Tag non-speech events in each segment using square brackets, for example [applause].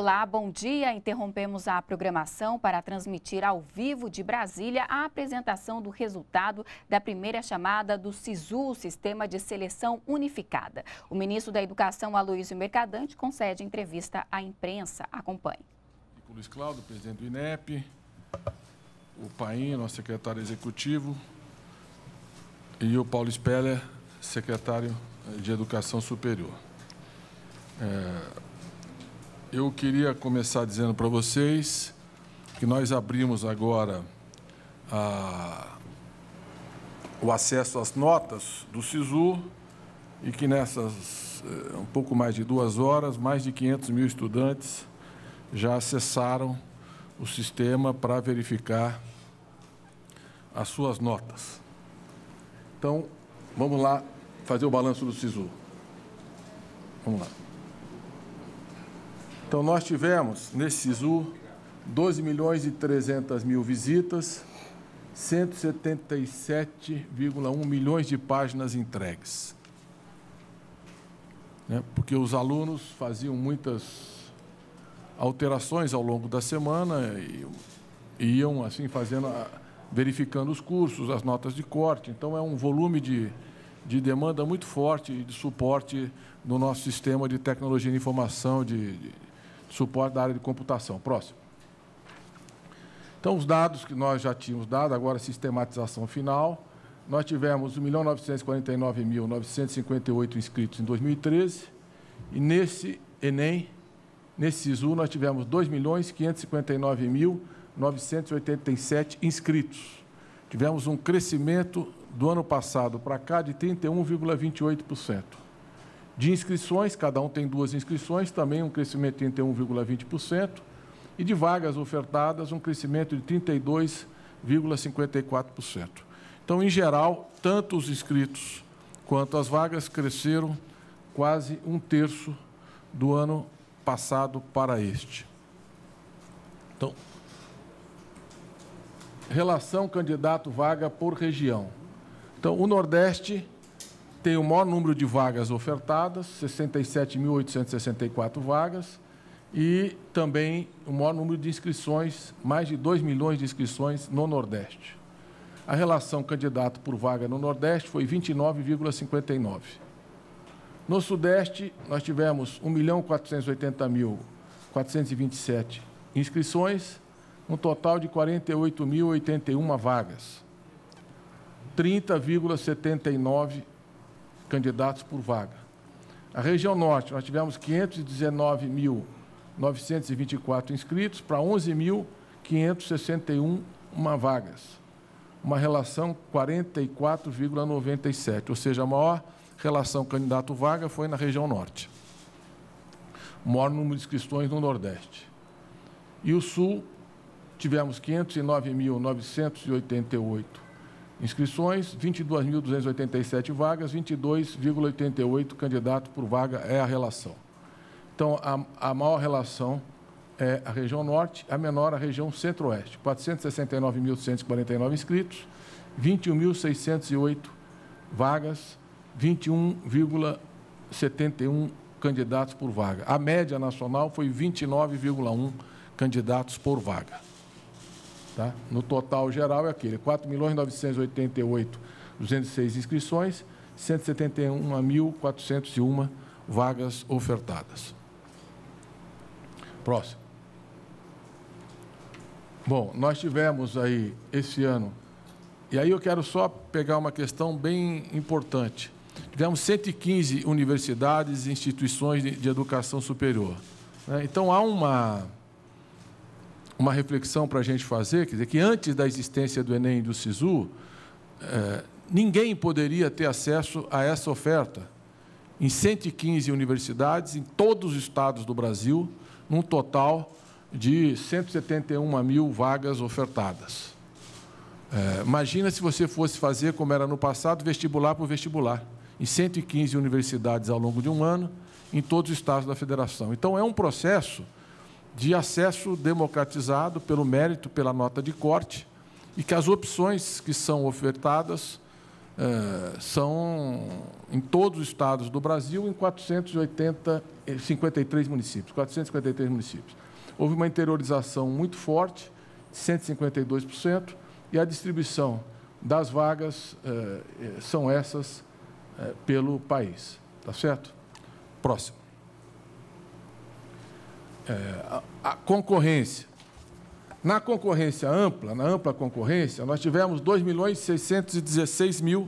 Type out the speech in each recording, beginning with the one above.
Olá, bom dia. Interrompemos a programação para transmitir ao vivo de Brasília a apresentação do resultado da primeira chamada do SISU, Sistema de Seleção Unificada. O ministro da Educação, Aloysio Mercadante, concede entrevista à imprensa. Acompanhe. Fico Luiz Cláudio, presidente do INEP, o Paim, nosso secretário executivo, e o Paulo Speller, secretário de Educação Superior. É eu queria começar dizendo para vocês que nós abrimos agora a, o acesso às notas do SISU e que nessas eh, um pouco mais de duas horas, mais de 500 mil estudantes já acessaram o sistema para verificar as suas notas. Então, vamos lá fazer o balanço do SISU. Vamos lá. Então, nós tivemos nesse SISU 12 milhões e 300 mil visitas, 177,1 milhões de páginas entregues. Né? Porque os alunos faziam muitas alterações ao longo da semana e iam assim fazendo, verificando os cursos, as notas de corte. Então, é um volume de, de demanda muito forte de suporte do nosso sistema de tecnologia de informação, de, de suporte da área de computação. Próximo. Então, os dados que nós já tínhamos dado, agora sistematização final. Nós tivemos 1.949.958 inscritos em 2013 e nesse Enem, nesse SISU, nós tivemos 2.559.987 inscritos. Tivemos um crescimento do ano passado para cá de 31,28%. De inscrições, cada um tem duas inscrições, também um crescimento de 31,20%, e de vagas ofertadas, um crescimento de 32,54%. Então, em geral, tanto os inscritos quanto as vagas cresceram quase um terço do ano passado para este. Então, relação candidato-vaga por região. Então, o Nordeste tem o maior número de vagas ofertadas, 67.864 vagas, e também o maior número de inscrições, mais de 2 milhões de inscrições no Nordeste. A relação candidato por vaga no Nordeste foi 29,59. No Sudeste, nós tivemos 1.480.427 inscrições, um total de 48.081 vagas, 30,79 candidatos por vaga. A região norte, nós tivemos 519.924 inscritos para 11.561 vagas. Uma relação 44,97, ou seja, a maior relação candidato-vaga foi na região norte. O maior número de inscrições no Nordeste. E o Sul, tivemos 509.988 Inscrições, 22.287 vagas, 22,88 candidato por vaga é a relação. Então, a, a maior relação é a região norte, a menor a região centro-oeste. 469.149 inscritos, 21.608 vagas, 21,71 candidatos por vaga. A média nacional foi 29,1 candidatos por vaga. Tá? No total geral é aquele, 4.988.206 inscrições, 171.401 vagas ofertadas. Próximo. Bom, nós tivemos aí esse ano, e aí eu quero só pegar uma questão bem importante. Tivemos 115 universidades e instituições de educação superior. Né? Então há uma uma reflexão para a gente fazer, quer dizer, que antes da existência do Enem e do SISU, é, ninguém poderia ter acesso a essa oferta em 115 universidades, em todos os estados do Brasil, num total de 171 mil vagas ofertadas. É, imagina se você fosse fazer, como era no passado, vestibular por vestibular, em 115 universidades ao longo de um ano, em todos os estados da federação. Então, é um processo de acesso democratizado pelo mérito, pela nota de corte, e que as opções que são ofertadas eh, são em todos os estados do Brasil, em 453 eh, municípios. 453 municípios. Houve uma interiorização muito forte, 152%, e a distribuição das vagas eh, são essas pelo país. está certo? Próximo é, a, a concorrência. Na concorrência ampla, na ampla concorrência, nós tivemos 2 milhões e 616 mil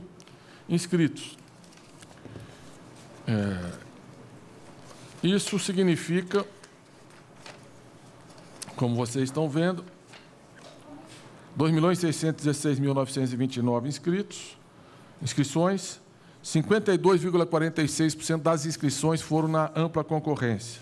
inscritos. É, isso significa, como vocês estão vendo, 2.616.929 inscritos, inscrições, 52,46% das inscrições foram na ampla concorrência.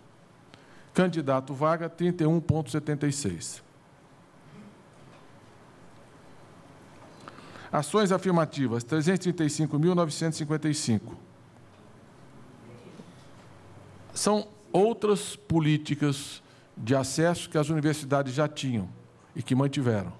Candidato vaga, 31,76. Ações afirmativas, 335.955. São outras políticas de acesso que as universidades já tinham e que mantiveram.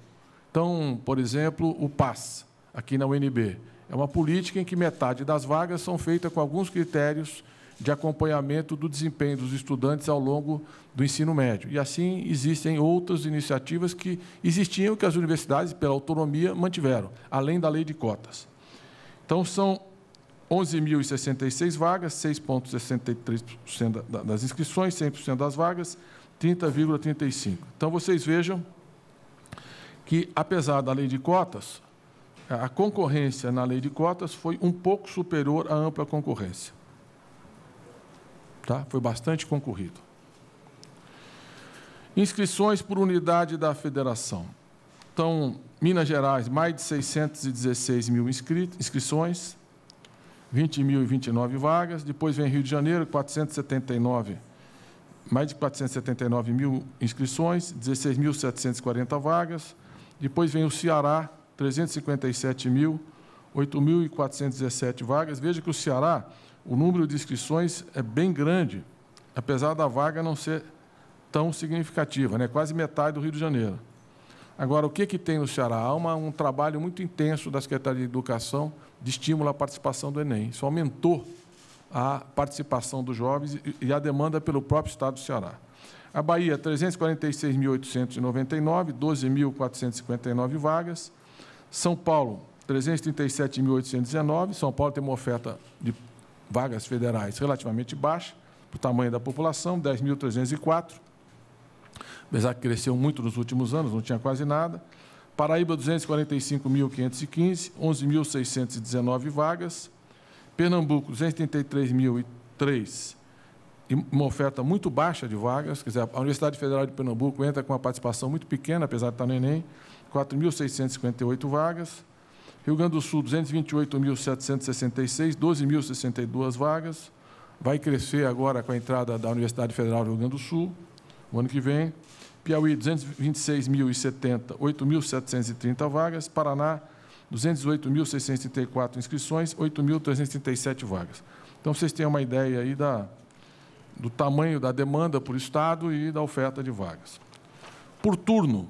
Então, por exemplo, o PAS, aqui na UNB. É uma política em que metade das vagas são feitas com alguns critérios de acompanhamento do desempenho dos estudantes ao longo do ensino médio. E assim existem outras iniciativas que existiam que as universidades, pela autonomia, mantiveram, além da lei de cotas. Então, são 11.066 vagas, 6,63% das inscrições, 100% das vagas, 30,35%. Então, vocês vejam que, apesar da lei de cotas, a concorrência na lei de cotas foi um pouco superior à ampla concorrência. Tá? Foi bastante concorrido. Inscrições por unidade da federação. Então, Minas Gerais, mais de 616 mil inscritos, inscrições, 20.029 vagas. Depois vem Rio de Janeiro, 479, mais de 479 mil inscrições, 16.740 vagas. Depois vem o Ceará, 357 mil, 8.417 vagas. Veja que o Ceará o número de inscrições é bem grande, apesar da vaga não ser tão significativa, né? quase metade do Rio de Janeiro. Agora, o que, que tem no Ceará? Há uma, um trabalho muito intenso da Secretaria de Educação de estímulo à participação do Enem. Isso aumentou a participação dos jovens e a demanda pelo próprio Estado do Ceará. A Bahia, 346.899, 12.459 vagas. São Paulo, 337.819. São Paulo tem uma oferta de vagas federais relativamente baixa, para o tamanho da população, 10.304, apesar que cresceu muito nos últimos anos, não tinha quase nada. Paraíba, 245.515, 11.619 vagas. Pernambuco, 233.003, uma oferta muito baixa de vagas, quer dizer, a Universidade Federal de Pernambuco entra com uma participação muito pequena, apesar de estar no Enem, 4.658 vagas. Rio Grande do Sul, 228.766, 12.062 vagas. Vai crescer agora com a entrada da Universidade Federal do Rio Grande do Sul, no ano que vem. Piauí, 226.070, 8.730 vagas. Paraná, 208.634 inscrições, 8.337 vagas. Então, vocês têm uma ideia aí da, do tamanho da demanda por Estado e da oferta de vagas. Por turno,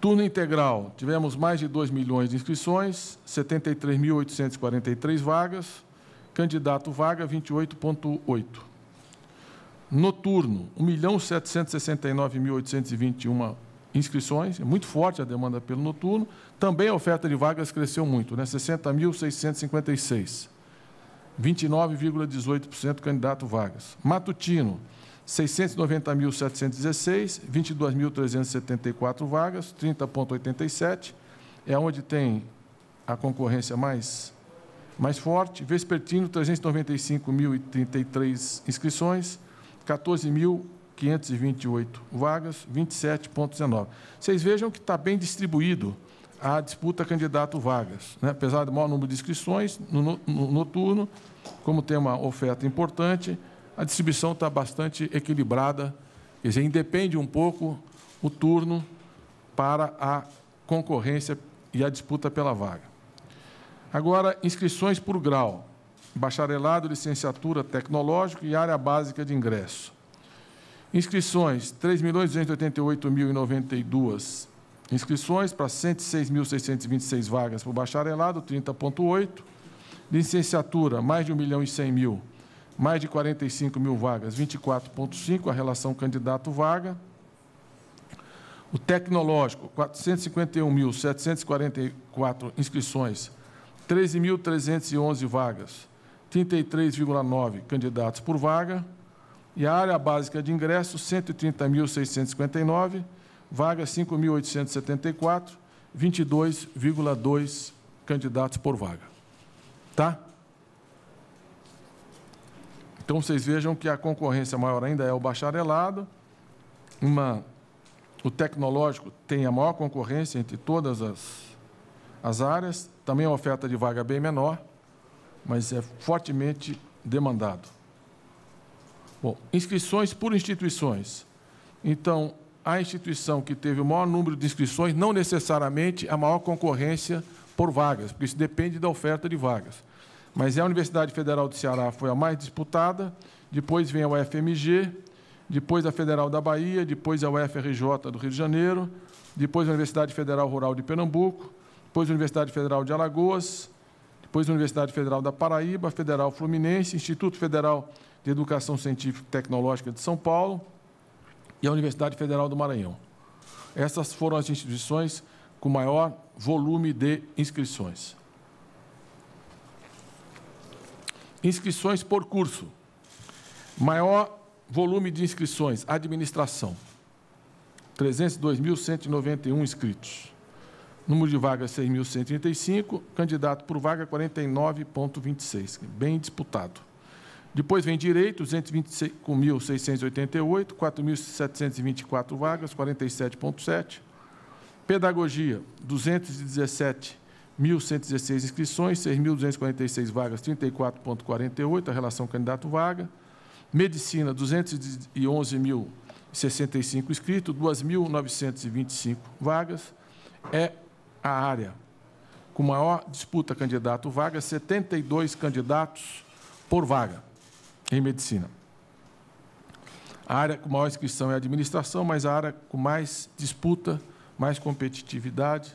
Turno integral, tivemos mais de 2 milhões de inscrições, 73.843 vagas, candidato vaga 28,8. Noturno, 1.769.821 inscrições, é muito forte a demanda pelo noturno. Também a oferta de vagas cresceu muito, né? 60.656, 29,18% candidato vagas. Matutino, 1.769.821 690.716, 22.374 vagas, 30,87, é onde tem a concorrência mais, mais forte. Vespertino, 395.033 inscrições, 14.528 vagas, 27,19. Vocês vejam que está bem distribuído a disputa candidato-vagas. Né? Apesar do maior número de inscrições, no, no, noturno, como tem uma oferta importante, a distribuição está bastante equilibrada, quer dizer, independe um pouco o turno para a concorrência e a disputa pela vaga. Agora, inscrições por grau, bacharelado, licenciatura tecnológico e área básica de ingresso. Inscrições, 3.288.092 inscrições para 106.626 vagas para o bacharelado, 30,8. Licenciatura, mais de 1 milhão e 100 mil mais de 45 mil vagas, 24,5, a relação candidato-vaga. O tecnológico, 451.744 inscrições, 13.311 vagas, 33,9 candidatos por vaga. E a área básica de ingresso, 130.659, vagas 5.874, 22,2 candidatos por vaga. Tá? Então vocês vejam que a concorrência maior ainda é o bacharelado, uma, o tecnológico tem a maior concorrência entre todas as, as áreas, também a oferta de vaga é bem menor, mas é fortemente demandado. Bom, inscrições por instituições. Então, a instituição que teve o maior número de inscrições, não necessariamente a maior concorrência por vagas, porque isso depende da oferta de vagas. Mas é a Universidade Federal do Ceará foi a mais disputada, depois vem a UFMG, depois a Federal da Bahia, depois a UFRJ do Rio de Janeiro, depois a Universidade Federal Rural de Pernambuco, depois a Universidade Federal de Alagoas, depois a Universidade Federal da Paraíba, Federal Fluminense, Instituto Federal de Educação Científica e Tecnológica de São Paulo e a Universidade Federal do Maranhão. Essas foram as instituições com maior volume de inscrições. Inscrições por curso. Maior volume de inscrições, administração. 302.191 inscritos. Número de vagas 6.135, candidato por vaga 49.26, bem disputado. Depois vem direito, 225.688, 4.724 vagas, 47.7. Pedagogia, 217 1.116 inscrições, 6.246 vagas, 34,48, a relação candidato-vaga. Medicina, 211.065 inscritos, 2.925 vagas. É a área com maior disputa candidato-vaga, 72 candidatos por vaga em medicina. A área com maior inscrição é a administração, mas a área com mais disputa, mais competitividade,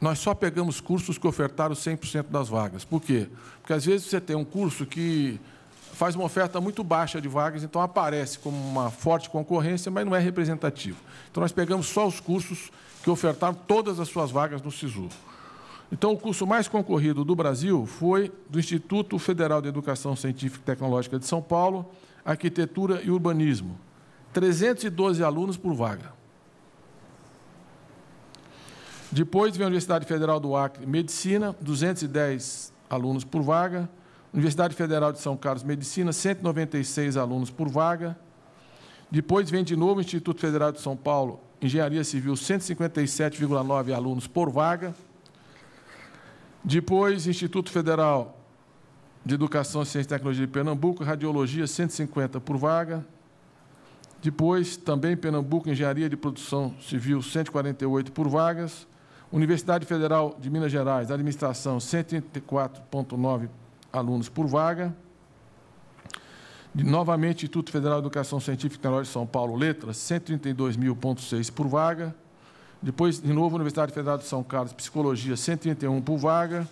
nós só pegamos cursos que ofertaram 100% das vagas. Por quê? Porque às vezes você tem um curso que faz uma oferta muito baixa de vagas, então aparece como uma forte concorrência, mas não é representativo. Então nós pegamos só os cursos que ofertaram todas as suas vagas no SISU. Então o curso mais concorrido do Brasil foi do Instituto Federal de Educação Científica e Tecnológica de São Paulo, Arquitetura e Urbanismo. 312 alunos por vaga. Depois vem a Universidade Federal do Acre, Medicina, 210 alunos por vaga. Universidade Federal de São Carlos, Medicina, 196 alunos por vaga. Depois vem de novo o Instituto Federal de São Paulo, Engenharia Civil, 157,9 alunos por vaga. Depois, Instituto Federal de Educação, Ciência e Tecnologia de Pernambuco, Radiologia, 150 por vaga. Depois, também Pernambuco, Engenharia de Produção Civil, 148 por vagas. Universidade Federal de Minas Gerais, administração, 134,9 alunos por vaga. Novamente, Instituto Federal de Educação Científica e Tecnológica de São Paulo, letras, 132.6 por vaga. Depois, de novo, Universidade Federal de São Carlos, Psicologia, 131 por vaga.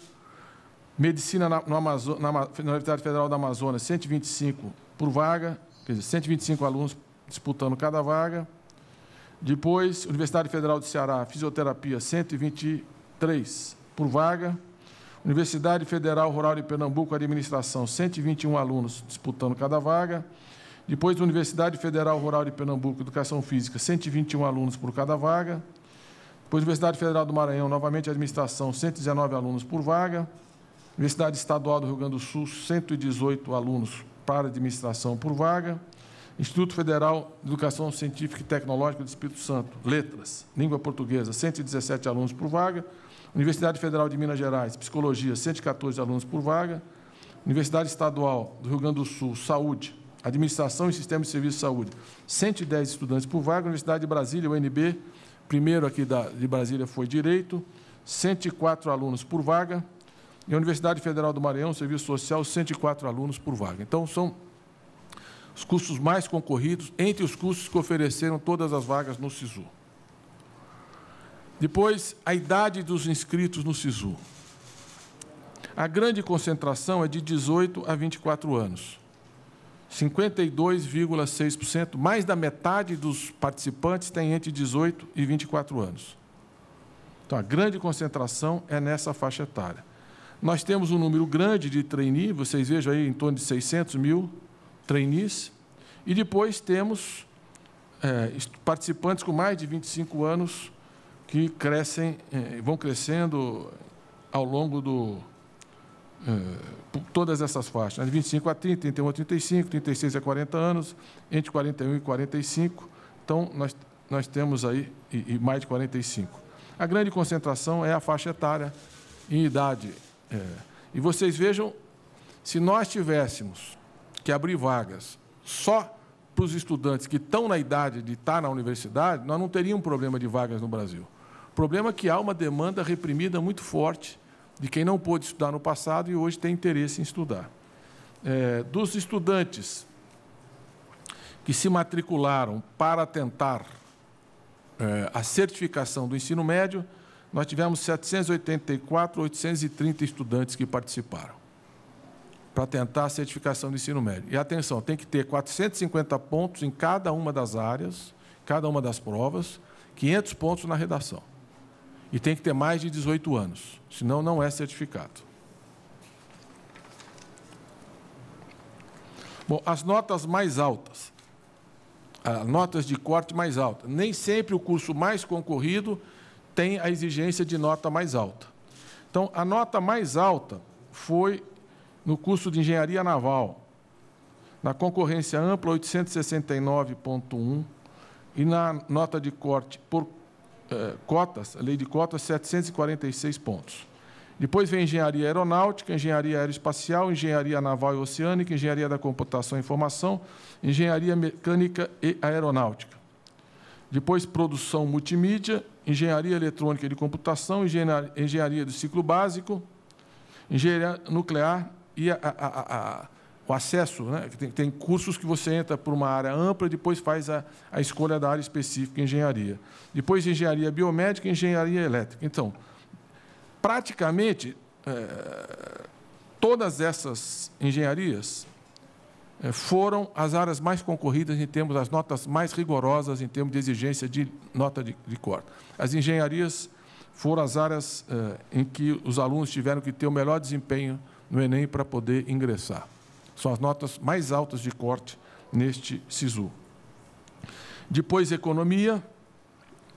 Medicina na, na, na Universidade Federal da Amazônia, 125 por vaga, quer dizer, 125 alunos disputando cada vaga. Depois, Universidade Federal do Ceará, fisioterapia, 123 por vaga. Universidade Federal Rural de Pernambuco, administração, 121 alunos disputando cada vaga. Depois, Universidade Federal Rural de Pernambuco, educação física, 121 alunos por cada vaga. Depois, Universidade Federal do Maranhão, novamente administração, 119 alunos por vaga. Universidade Estadual do Rio Grande do Sul, 118 alunos para administração por vaga. Instituto Federal de Educação Científica e Tecnológica do Espírito Santo, Letras, Língua Portuguesa, 117 alunos por vaga. Universidade Federal de Minas Gerais, Psicologia, 114 alunos por vaga. Universidade Estadual do Rio Grande do Sul, Saúde, Administração e Sistema de Serviço de Saúde, 110 estudantes por vaga. Universidade de Brasília, UNB, primeiro aqui da, de Brasília foi Direito, 104 alunos por vaga. E a Universidade Federal do Maranhão, Serviço Social, 104 alunos por vaga. Então, são os cursos mais concorridos entre os cursos que ofereceram todas as vagas no SISU. Depois, a idade dos inscritos no SISU. A grande concentração é de 18 a 24 anos. 52,6%, mais da metade dos participantes tem entre 18 e 24 anos. Então, a grande concentração é nessa faixa etária. Nós temos um número grande de trainee, vocês vejam aí, em torno de 600 mil trainees. E depois temos é, participantes com mais de 25 anos que crescem, é, vão crescendo ao longo de é, todas essas faixas, né? de 25 a 30, 31 a 35, 36 a 40 anos, entre 41 e 45. Então, nós, nós temos aí e, e mais de 45. A grande concentração é a faixa etária em idade. É. E vocês vejam, se nós tivéssemos que abrir vagas só para os estudantes que estão na idade de estar tá na universidade, nós não teríamos um problema de vagas no Brasil. O problema é que há uma demanda reprimida muito forte de quem não pôde estudar no passado e hoje tem interesse em estudar. É, dos estudantes que se matricularam para tentar é, a certificação do ensino médio, nós tivemos 784, 830 estudantes que participaram para tentar a certificação do ensino médio. E atenção, tem que ter 450 pontos em cada uma das áreas, cada uma das provas, 500 pontos na redação. E tem que ter mais de 18 anos, senão não é certificado. Bom, as notas mais altas, ah, notas de corte mais alta. Nem sempre o curso mais concorrido tem a exigência de nota mais alta. Então, a nota mais alta foi no curso de Engenharia Naval, na concorrência ampla 869.1 e na nota de corte por eh, cotas, lei de cotas, 746 pontos. Depois vem engenharia aeronáutica, engenharia aeroespacial, engenharia naval e oceânica, engenharia da computação e informação, engenharia mecânica e aeronáutica. Depois produção multimídia, engenharia eletrônica de computação, engenharia do ciclo básico, engenharia nuclear e a, a, a, o acesso. Né? Tem, tem, cursos que você entra por uma área ampla e depois faz a, escolha da área específica engenharia. Depois, engenharia biomédica e engenharia elétrica. Então, praticamente, é, todas essas engenharias é, foram as áreas mais concorridas em termos das notas mais rigorosas em termos de exigência de nota de, de corte. As engenharias foram as áreas eh, em que os alunos tiveram que ter o melhor desempenho no Enem para poder ingressar. São as notas mais altas de corte neste SISU. Depois, economia,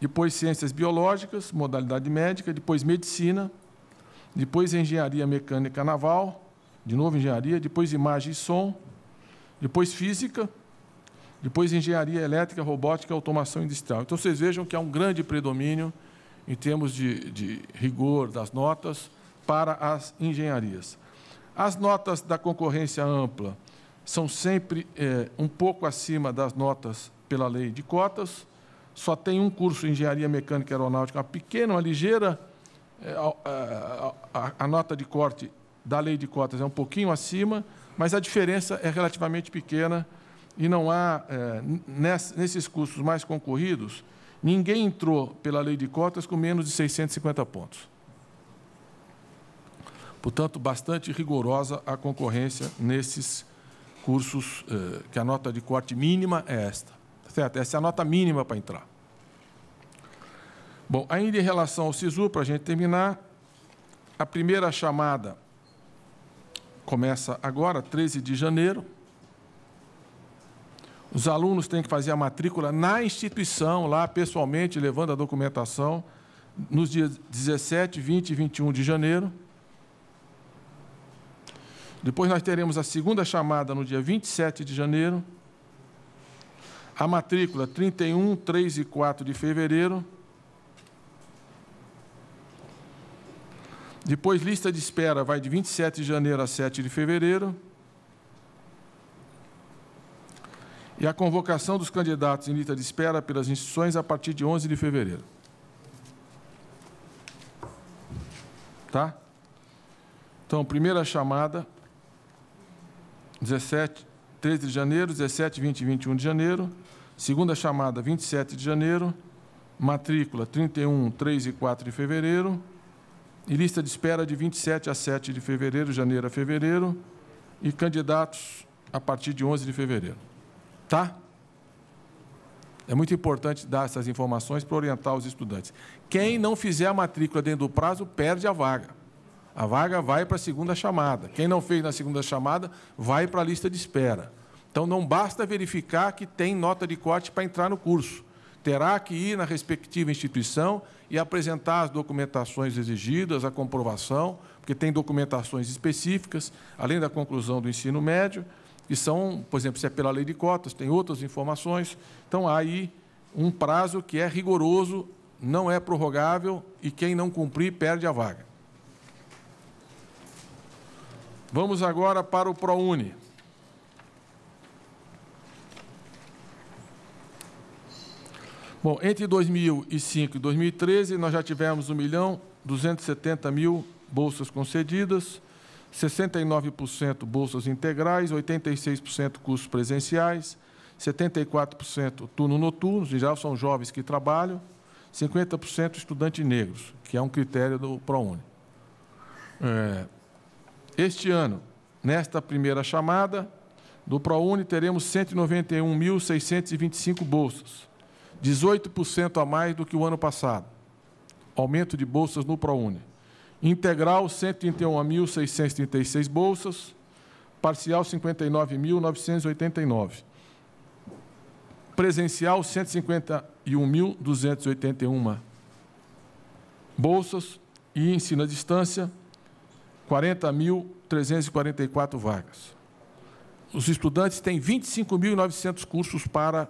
depois ciências biológicas, modalidade médica, depois medicina, depois engenharia mecânica naval, de novo engenharia, depois imagem e som, depois física, depois engenharia elétrica, robótica e automação industrial. Então, vocês vejam que há um grande predomínio em termos de, de rigor das notas para as engenharias. As notas da concorrência ampla são sempre é, um pouco acima das notas pela lei de cotas. Só tem um curso em engenharia mecânica aeronáutica, uma pequena, uma ligeira. É, a, a, a nota de corte da lei de cotas é um pouquinho acima, mas a diferença é relativamente pequena e não há, é, nesses cursos mais concorridos, ninguém entrou pela lei de cotas com menos de 650 pontos. Portanto, bastante rigorosa a concorrência nesses cursos, eh, que a nota de corte mínima é esta. Tá certo? Essa é a nota mínima para entrar. Bom, ainda em relação ao SISU, para a gente terminar, a primeira chamada começa agora, 13 de janeiro. Os alunos têm que fazer a matrícula na instituição, lá pessoalmente, levando a documentação, nos dias 17, 20 e 21 de janeiro. Depois nós teremos a segunda chamada no dia 27 de janeiro, a matrícula 31, 3 e 4 de fevereiro. Depois, lista de espera vai de 27 de janeiro a 7 de fevereiro. E a convocação dos candidatos em lista de espera pelas instituições a partir de 11 de fevereiro. Tá? Então, primeira chamada, 17, 13 de janeiro, 17, 20 e 21 de janeiro, segunda chamada, 27 de janeiro, matrícula 31, 3 e 4 de fevereiro, e lista de espera de 27 a 7 de fevereiro, janeiro a fevereiro, e candidatos a partir de 11 de fevereiro. Tá? É muito importante dar essas informações para orientar os estudantes. Quem não fizer a matrícula dentro do prazo, perde a vaga. A vaga vai para a segunda chamada. Quem não fez na segunda chamada vai para a lista de espera. Então não basta verificar que tem nota de corte para entrar no curso. Terá que ir na respectiva instituição e apresentar as documentações exigidas, a comprovação, porque tem documentações específicas, além da conclusão do ensino médio, que são, por exemplo, se é pela lei de cotas, tem outras informações. Então há aí um prazo que é rigoroso, não é prorrogável e quem não cumprir perde a vaga. Vamos agora para o ProUni. Bom, entre 2005 e 2013, nós já tivemos 1 milhão 270 mil bolsas concedidas, 69% bolsas integrais, 86% cursos presenciais, 74% turno noturno, em geral são jovens que trabalham, 50% estudantes negros, que é um critério do ProUni. É, este ano, nesta primeira chamada, do ProUni teremos 191.625 bolsas, 18% a mais do que o ano passado. Aumento de bolsas no ProUni. Integral, 131.636 bolsas, parcial 59.989. Presencial 151.281 bolsas e ensino à distância 40.344 vagas. Os estudantes têm 25.900 cursos para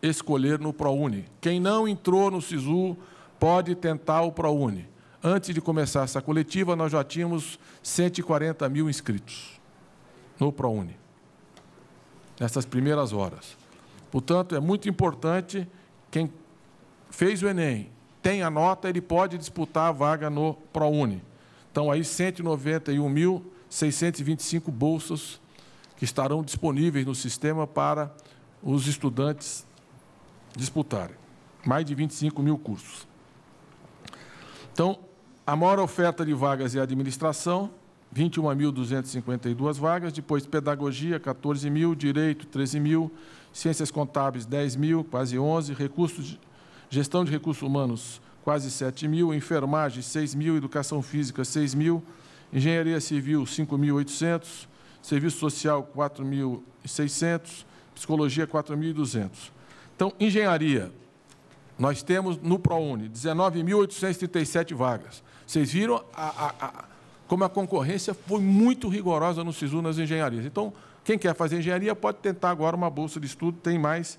escolher no ProUni. Quem não entrou no SISU pode tentar o ProUni. Antes de começar essa coletiva, nós já tínhamos 140 mil inscritos no ProUni, nessas primeiras horas. Portanto, é muito importante quem fez o Enem, tem a nota, ele pode disputar a vaga no ProUni. Estão aí 191.625 bolsas que estarão disponíveis no sistema para os estudantes disputarem. Mais de 25 mil cursos. Então, a maior oferta de vagas é administração, 21.252 vagas, depois pedagogia, 14 mil, direito, 13 mil, ciências contábeis, 10 mil, quase 11, recursos, gestão de recursos humanos, quase 7 mil, enfermagem, 6 mil, educação física, 6 mil, engenharia civil, 5.800, serviço social, 4.600, psicologia, 4.200. Então, engenharia, nós temos no ProUni 19.837 vagas. Vocês viram a, a, a, como a concorrência foi muito rigorosa no SISU nas engenharias. Então, quem quer fazer engenharia pode tentar agora uma bolsa de estudo, tem mais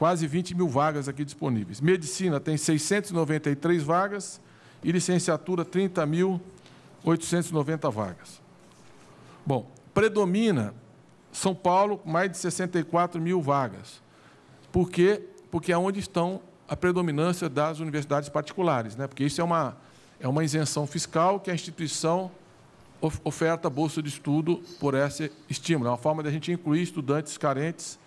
quase 20 mil vagas aqui disponíveis. Medicina tem 693 vagas e licenciatura 30.890 vagas. Bom, predomina São Paulo, mais de 64 mil vagas. Por quê? Porque é onde estão a predominância das universidades particulares, né? porque isso é uma, é uma isenção fiscal que a instituição oferta bolsa de estudo por esse estímulo. É uma forma de a gente incluir estudantes carentes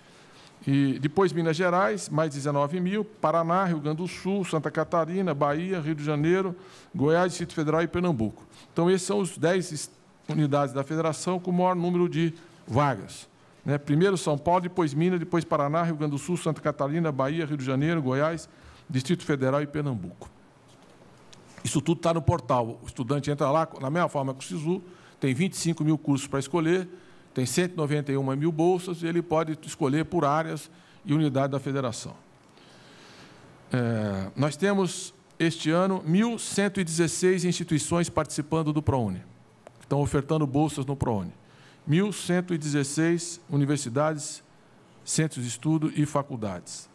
e depois Minas Gerais, mais 19 mil, Paraná, Rio Grande do Sul, Santa Catarina, Bahia, Rio de Janeiro, Goiás, Distrito Federal e Pernambuco. Então, esses são os 10 unidades da federação com o maior número de vagas. Né? Primeiro São Paulo, depois Minas, depois Paraná, Rio Grande do Sul, Santa Catarina, Bahia, Rio de Janeiro, Goiás, Distrito Federal e Pernambuco. Isso tudo está no portal. O estudante entra lá, na mesma forma que o SISU, tem 25 mil cursos para escolher, tem 191 mil bolsas e ele pode escolher por áreas e unidade da federação. É, nós temos, este ano, 1.116 instituições participando do ProUni, que estão ofertando bolsas no ProUni. 1.116 universidades, centros de estudo e faculdades,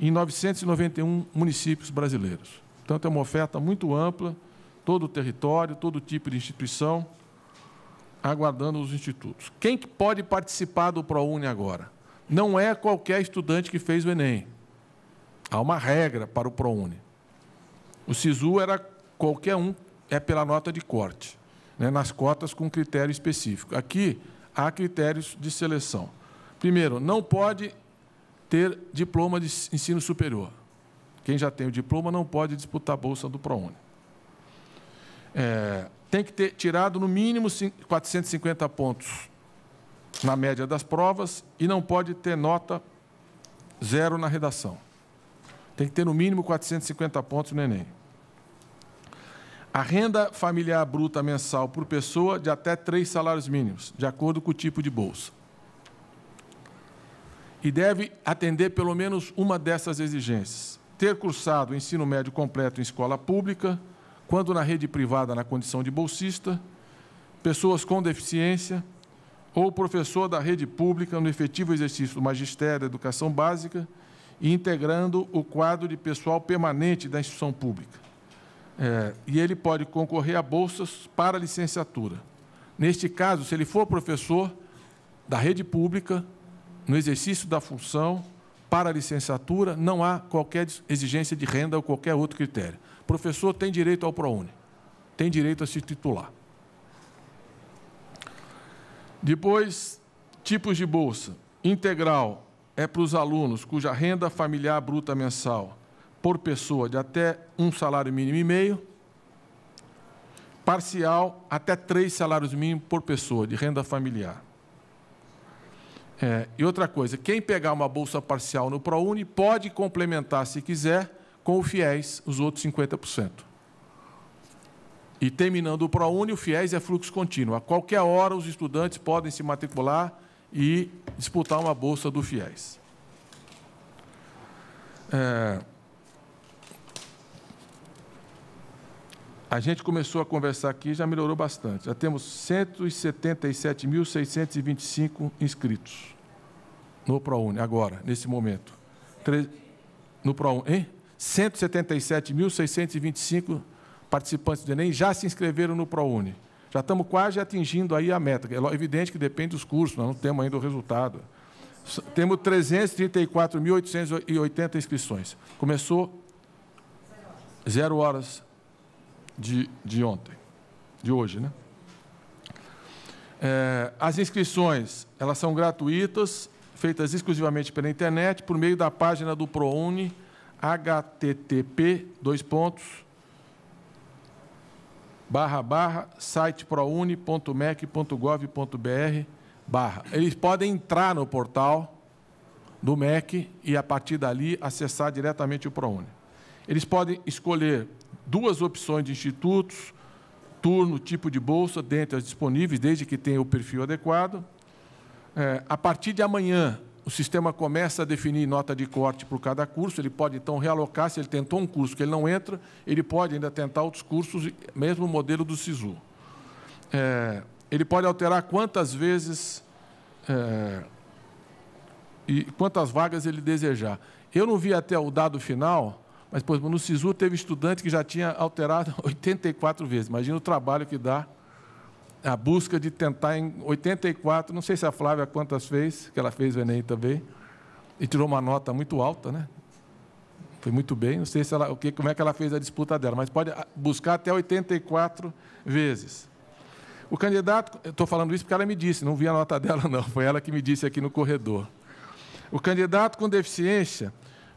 em 991 municípios brasileiros. Portanto, é uma oferta muito ampla, todo o território, todo tipo de instituição, aguardando os institutos. Quem que pode participar do ProUni agora? Não é qualquer estudante que fez o Enem. Há uma regra para o ProUni. O SISU era qualquer um, é pela nota de corte, né, nas cotas com critério específico. Aqui há critérios de seleção. Primeiro, não pode ter diploma de ensino superior. Quem já tem o diploma não pode disputar a bolsa do ProUni. É, tem que ter tirado no mínimo 450 pontos na média das provas e não pode ter nota zero na redação. Tem que ter no mínimo 450 pontos no Enem. A renda familiar bruta mensal por pessoa de até três salários mínimos, de acordo com o tipo de bolsa. E deve atender pelo menos uma dessas exigências: ter cursado o ensino médio completo em escola pública quando na rede privada na condição de bolsista, pessoas com deficiência ou professor da rede pública no efetivo exercício do magistério da educação básica e integrando o quadro de pessoal permanente da instituição pública. É, e ele pode concorrer a bolsas para licenciatura. Neste caso, se ele for professor da rede pública, no exercício da função, para licenciatura, não há qualquer exigência de renda ou qualquer outro critério professor tem direito ao ProUni, tem direito a se titular. Depois, tipos de bolsa. Integral é para os alunos cuja renda familiar bruta mensal por pessoa de até um salário mínimo e meio, parcial até três salários mínimos por pessoa de renda familiar. É, e outra coisa, quem pegar uma bolsa parcial no ProUni pode complementar, se quiser, com o FIES, os outros 50%. E terminando o ProUni, o FIES é fluxo contínuo. A qualquer hora, os estudantes podem se matricular e disputar uma bolsa do FIES. É... A gente começou a conversar aqui já melhorou bastante. Já temos 177.625 inscritos no ProUni, agora, nesse momento. Tre... No ProUni, hein? 177.625 participantes do Enem já se inscreveram no ProUni. Já estamos quase atingindo aí a meta. É evidente que depende dos cursos, nós não temos ainda o resultado. Temos 334.880 inscrições. Começou zero horas de, de ontem, de hoje, né? É, as inscrições, elas são gratuitas, feitas exclusivamente pela internet, por meio da página do ProUni, http dois pontos barra barra siteprouni.mec.gov.br barra. Eles podem entrar no portal do MEC e a partir dali acessar diretamente o ProUni. Eles podem escolher duas opções de institutos, turno, tipo de bolsa, dentre as disponíveis, desde que tenha o perfil adequado. É, a partir de amanhã, o sistema começa a definir nota de corte para cada curso, ele pode então realocar, se ele tentou um curso que ele não entra, ele pode ainda tentar outros cursos, mesmo modelo do SISU. É, ele pode alterar quantas vezes é, e quantas vagas ele desejar. Eu não vi até o dado final, mas, por exemplo, no SISU teve estudante que já tinha alterado 84 [laughs] vezes. Imagina o trabalho que dá a busca de tentar em 84, não sei se a Flávia quantas fez, que ela fez o Enem também, e tirou uma nota muito alta, né? Foi muito bem, não sei se ela, o que, como é que ela fez a disputa dela, mas pode ah, buscar até 84 vezes. O candidato, estou falando isso porque ela me disse, não vi a nota dela [laughs] não, foi ela que me disse aqui no corredor. O candidato com deficiência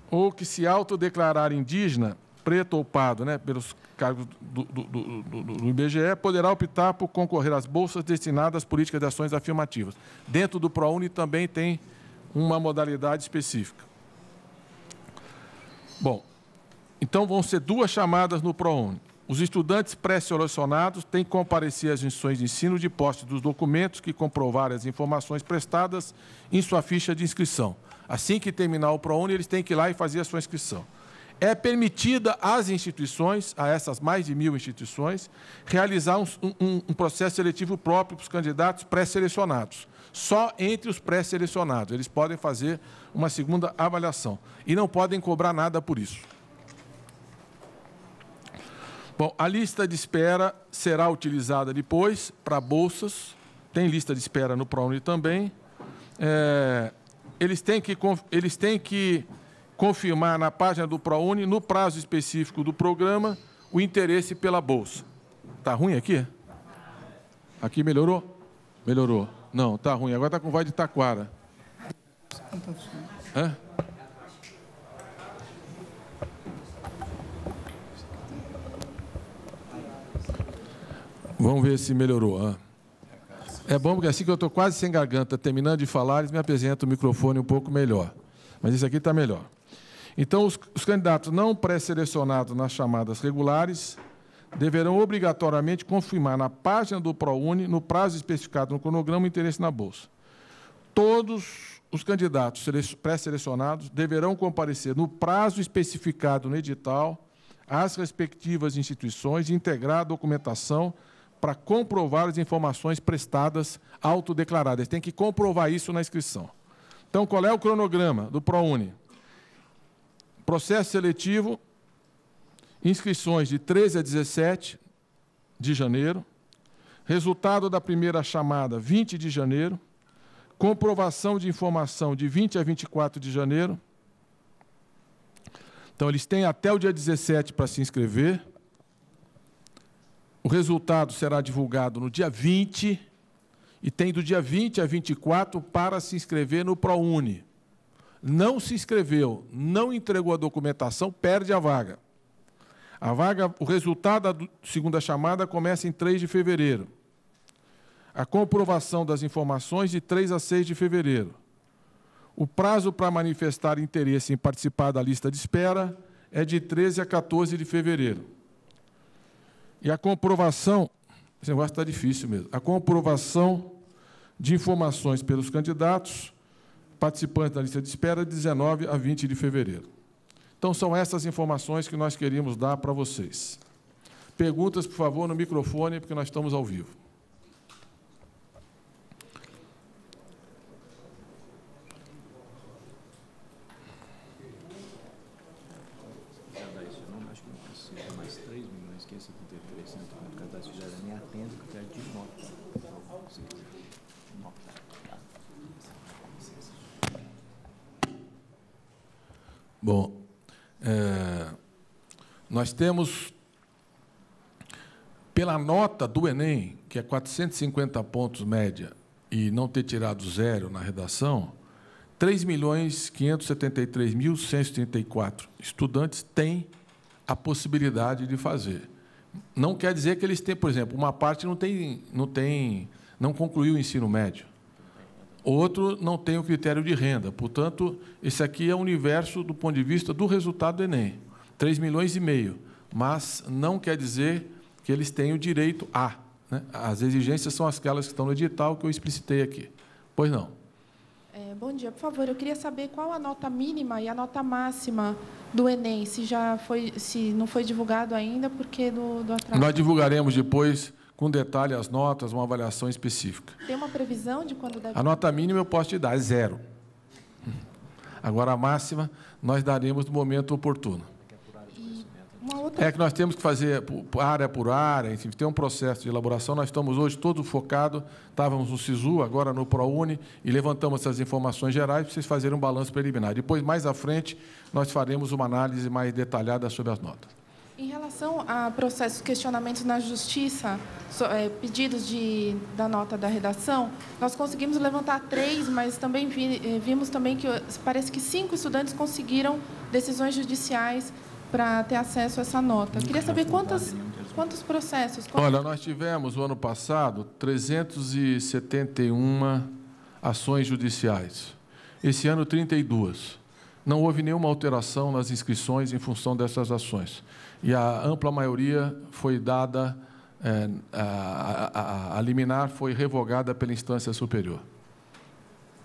ou que se autodeclarar indígena preto ou pardo, né, pelos cargos do, do, do, do, IBGE, poderá optar por concorrer às bolsas destinadas às políticas de ações afirmativas. Dentro do ProUni também tem uma modalidade específica. Bom, então vão ser duas chamadas no ProUni. Os estudantes pré-selecionados têm que comparecer às instituições de ensino de posse dos documentos que comprovarem as informações prestadas em sua ficha de inscrição. Assim que terminar o ProUni, eles têm que ir lá e fazer a sua inscrição é permitida às instituições, a essas mais de mil instituições, realizar um, um, um processo seletivo próprio para os candidatos pré-selecionados. Só entre os pré-selecionados. Eles podem fazer uma segunda avaliação. E não podem cobrar nada por isso. Bom, a lista de espera será utilizada depois para bolsas. Tem lista de espera no ProUni também. É, eles têm que. Eles têm que confirmar na página do ProUni, no prazo específico do programa, o interesse pela Bolsa. Está ruim aqui? Aqui melhorou? Melhorou. Não, está ruim. Agora está com vai de taquara. Hã? Vamos ver se melhorou. Hã? É bom porque assim que eu estou quase sem garganta, terminando de falar, eles me apresentam o microfone um pouco melhor. Mas isso aqui está melhor. Então, os, os candidatos não pré-selecionados nas chamadas regulares deverão obrigatoriamente confirmar na página do ProUni, no prazo especificado no cronograma, o interesse na Bolsa. Todos os candidatos pré-selecionados deverão comparecer no prazo especificado no edital às respectivas instituições e integrar a documentação para comprovar as informações prestadas autodeclaradas. Tem que comprovar isso na inscrição. Então, qual é o cronograma do ProUni? Processo seletivo, inscrições de 13 a 17 de janeiro, resultado da primeira chamada 20 de janeiro, comprovação de informação de 20 a 24 de janeiro. Então, eles têm até o dia 17 para se inscrever. O resultado será divulgado no dia 20 e tem do dia 20 a 24 para se inscrever no ProUni não se inscreveu, não entregou a documentação, perde a vaga. A vaga, o resultado da segunda chamada começa em 3 de fevereiro. A comprovação das informações de 3 a 6 de fevereiro. O prazo para manifestar interesse em participar da lista de espera é de 13 a 14 de fevereiro. E a comprovação, esse negócio está difícil mesmo, a comprovação de informações pelos candidatos participantes da lista de espera, de 19 a 20 de fevereiro. Então, são essas informações que nós queríamos dar para vocês. Perguntas, por favor, no microfone, porque nós estamos ao vivo. Bom, é, nós temos, pela nota do Enem, que é 450 pontos média, e não ter tirado zero na redação, 3.573.134 milhões estudantes têm a possibilidade de fazer. Não quer dizer que eles têm, por exemplo, uma parte não tem, não tem, não concluiu o ensino médio. Outro não tem o critério de renda. Portanto, esse aqui é o universo do ponto de vista do resultado do Enem. 3 milhões e meio. Mas não quer dizer que eles tenham direito a. Né? As exigências são aquelas que estão no edital que eu explicitei aqui. Pois não. É, bom dia, por favor. Eu queria saber qual a nota mínima e a nota máxima do Enem, se já foi, se não foi divulgado ainda, porque do, do atraso. Nós divulgaremos depois com detalhe as notas, uma avaliação específica. Tem uma previsão de quando deve... A nota mínima eu posso te dar, é zero. Agora, a máxima nós daremos no momento oportuno. É que nós temos que fazer área por área, enfim, tem um processo de elaboração. Nós estamos hoje todo focado, estávamos no SISU, agora no ProUni, e levantamos essas informações gerais para vocês fazerem um balanço preliminar. Depois, mais à frente, nós faremos uma análise mais detalhada sobre as notas. Em relação a processos, questionamentos na justiça, so, é, pedidos de, da nota da redação, nós conseguimos levantar três, mas também vi, eh, vimos também que eh, parece que cinco estudantes conseguiram decisões judiciais para ter acesso a essa nota. Eu queria saber quantas, quantos processos. Quantos... Olha, nós tivemos o ano passado 371 ações judiciais. Esse ano 32. Não houve nenhuma alteração nas inscrições em função dessas ações e a ampla maioria foi dada, é, a, a, a liminar foi revogada pela instância superior.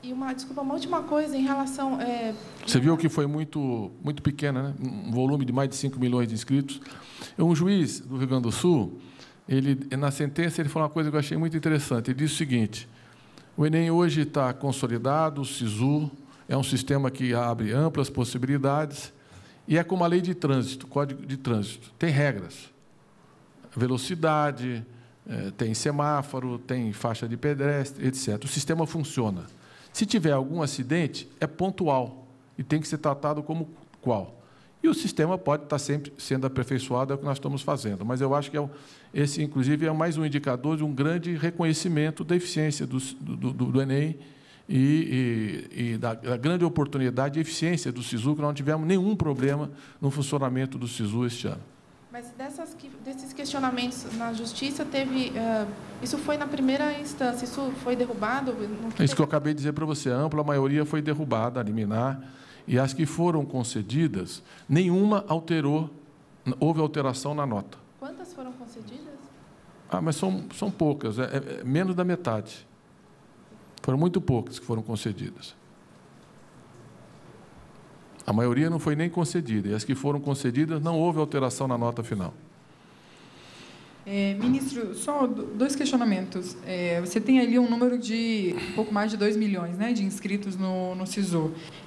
E uma, desculpa, uma última coisa em relação. É... Você viu que foi muito, muito pequena, né? um volume de mais de 5 milhões de inscritos. Um juiz do Rio Grande do Sul, ele, na sentença, ele falou uma coisa que eu achei muito interessante. Ele disse o seguinte: o Enem hoje está consolidado, o SISU, é um sistema que abre amplas possibilidades. E é como a lei de trânsito, código de trânsito, tem regras. Velocidade, é, tem semáforo, tem faixa de pedestre, etc. O sistema funciona. Se tiver algum acidente, é pontual e tem que ser tratado como qual. E o sistema pode estar sempre sendo aperfeiçoado, é o que nós estamos fazendo. Mas eu acho que é, esse, inclusive, é mais um indicador de um grande reconhecimento da eficiência do, do, do, do Enem e, e, e da, da, grande oportunidade e eficiência do SISU, que nós não tivemos nenhum problema no funcionamento do SISU este ano. Mas dessas, desses questionamentos na justiça, teve. Uh, isso foi na primeira instância, isso foi derrubado? É isso que eu acabei de dizer para você, a ampla maioria foi derrubada, liminar, e as que foram concedidas, nenhuma alterou, houve alteração na nota. Quantas foram concedidas? Ah, mas são, são poucas, é, é, é menos da metade. Foram muito poucas que foram concedidas. A maioria não foi nem concedida, e as que foram concedidas não houve alteração na nota final. É, ministro, só dois questionamentos. É, você tem ali um número de um pouco mais de 2 milhões né, de inscritos no, no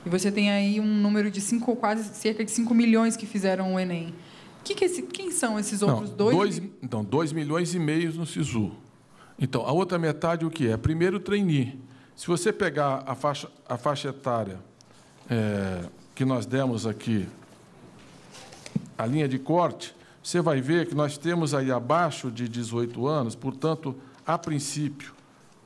E você tem aí um número de cinco, quase cerca de 5 milhões que fizeram o Enem. Que que esse, quem são esses outros 2 dois? dois então, 2 milhões e meio no SISU. Então, a outra metade o que é? Primeiro, trainee. Se você pegar a faixa, a faixa etária é, que nós demos aqui, a linha de corte, você vai ver que nós temos aí abaixo de 18 anos, portanto, a princípio,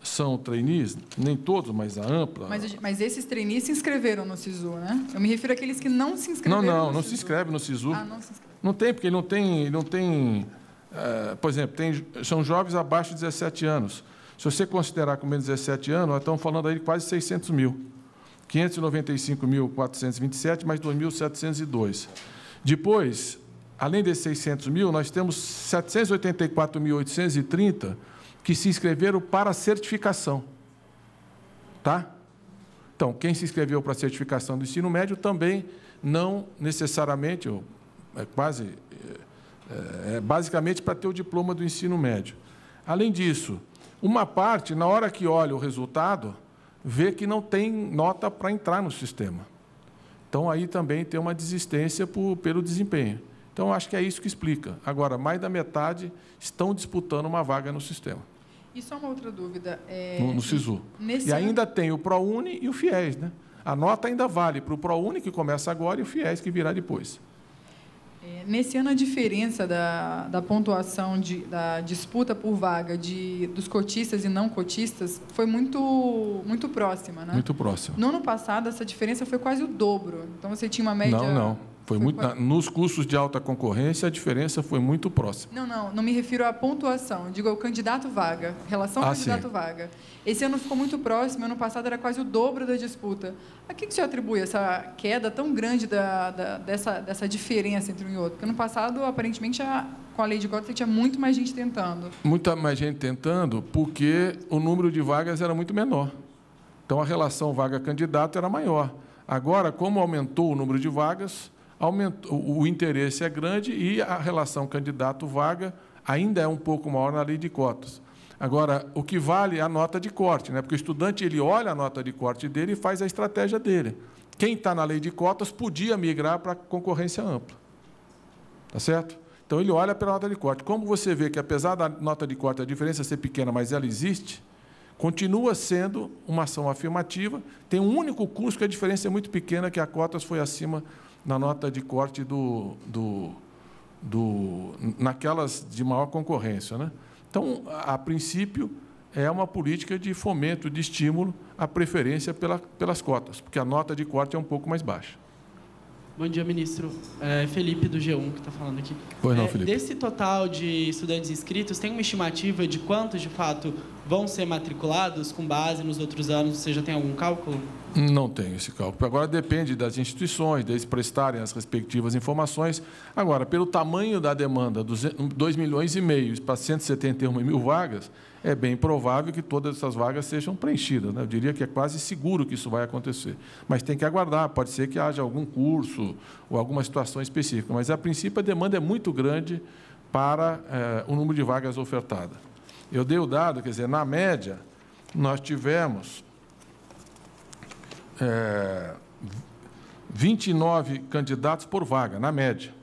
são trainees, nem todos, mas a ampla. Mas, mas, esses trainees se inscreveram no SISU, né? Eu me refiro àqueles que não se inscreveram. Não, não, não se inscreve no SISU. Ah, não se inscreve. Não tem, porque ele não tem. não tem uh, por exemplo, tem, são jovens abaixo de 17 anos. Se você considerar com menos de 17 anos, nós estamos falando aí de quase 600 mil. 595.427 mais 2.702. Depois, além desses 600 mil, nós temos 784.830 que se inscreveram para certificação. Tá? Então, quem se inscreveu para certificação do ensino médio também não necessariamente, ou é quase, é, é, é basicamente para ter o diploma do ensino médio. Além disso, uma parte, na hora que olha o resultado, vê que não tem nota para entrar no sistema. Então, aí também tem uma desistência por, pelo desempenho. Então, acho que é isso que explica. Agora, mais da metade estão disputando uma vaga no sistema. E só uma outra dúvida. É... No, no SISU. Nesse e ainda ano... tem o ProUni e o FIES. Né? A nota ainda vale para o ProUni, que começa agora, e o FIES, que virá depois. É, nesse ano, a diferença da, da pontuação de, da disputa por vaga de, dos cotistas e não cotistas foi muito, muito próxima, né? Muito próxima. No ano passado, essa diferença foi quase o dobro. Então, você tinha uma média... Não, não. Foi muito, nos cursos de alta concorrência, a diferença foi muito próxima. Não, não, não me refiro à pontuação, digo ao candidato vaga, relação ao ah, candidato sim. vaga. Esse ano ficou muito próximo, ano passado era quase o dobro da disputa. A que, que se atribui essa queda tão grande da, da, dessa, dessa diferença entre um e outro? Porque ano passado, aparentemente, a, com a lei de cota, tinha muito mais gente tentando. Muita mais gente tentando, porque o número de vagas era muito menor. Então, a relação vaga-candidato era maior. Agora, como aumentou o número de vagas, aumentou, o interesse é grande e a relação candidato-vaga ainda é um pouco maior na lei de cotas. Agora, o que vale é a nota de corte, né? porque o estudante ele olha a nota de corte dele e faz a estratégia dele. Quem está na lei de cotas podia migrar para a concorrência ampla. Tá certo? Então, ele olha pela nota de corte. Como você vê que, apesar da nota de corte, a diferença ser pequena, mas ela existe, continua sendo uma ação afirmativa, tem um único curso que a diferença é muito pequena, que a cotas foi acima na nota de corte do, do, do, naquelas de maior concorrência. Né? Então, a, princípio, é uma política de fomento, de estímulo à preferência pela, pelas cotas, porque a nota de corte é um pouco mais baixa. Bom dia, ministro. É Felipe, do G1, que está falando aqui. Pois não, é, Felipe. É, desse total de estudantes inscritos, tem uma estimativa de quantos, de fato, vão ser matriculados com base nos outros anos? Você já tem algum cálculo? Não tenho esse cálculo. Agora depende das instituições, deles prestarem as respectivas informações. Agora, pelo tamanho da demanda, 2 milhões e meio para 171 mil vagas, é bem provável que todas essas vagas sejam preenchidas. Né? Eu diria que é quase seguro que isso vai acontecer. Mas tem que aguardar, pode ser que haja algum curso ou alguma situação específica. Mas, a princípio, a demanda é muito grande para eh, o número de vagas ofertadas. Eu dei o dado, quer dizer, na média, nós tivemos 29 eh, candidatos por vaga, na média.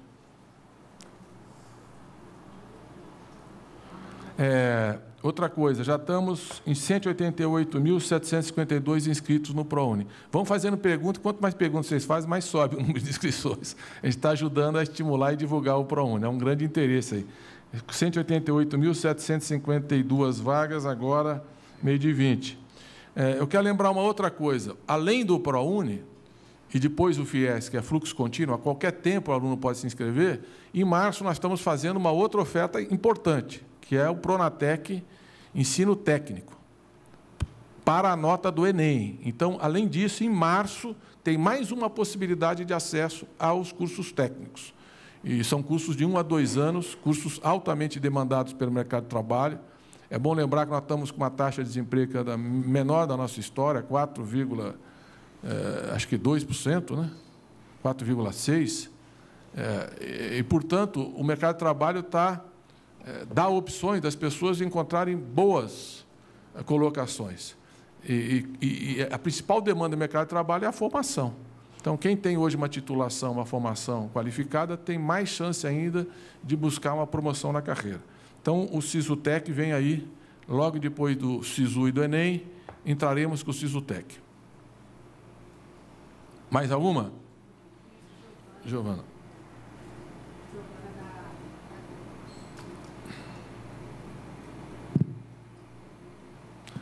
É, Outra coisa, já estamos em 188.752 inscritos no ProUni. Vão fazendo perguntas, quanto mais perguntas vocês fazem, mais sobe o [laughs] número de inscrições. A gente está ajudando a estimular e divulgar o ProUni, é um grande interesse aí. 188.752 vagas, agora meio de 20. É, eu quero lembrar uma outra coisa, além do ProUni, e depois o FIES, que é fluxo contínuo, a qualquer tempo o aluno pode se inscrever, em março nós estamos fazendo uma outra oferta importante, que é o Pronatec Ensino Técnico, para a nota do Enem. Então, além disso, em março tem mais uma possibilidade de acesso aos cursos técnicos. E são cursos de um a dois anos, cursos altamente demandados pelo mercado de trabalho. É bom lembrar que nós estamos com uma taxa de desemprego é menor da nossa história, 4, eh, acho que 2%, né? 4,6%. É, eh, e, portanto, o mercado de trabalho está eh, dá opções das pessoas encontrarem boas eh, colocações. E, e, e, a principal demanda do mercado de trabalho é a formação. Então, quem tem hoje uma titulação, uma formação qualificada, tem mais chance ainda de buscar uma promoção na carreira. Então, o SISUTEC vem aí, logo depois do SISU e do Enem, entraremos com o SISUTEC. Mais alguma? Giovana.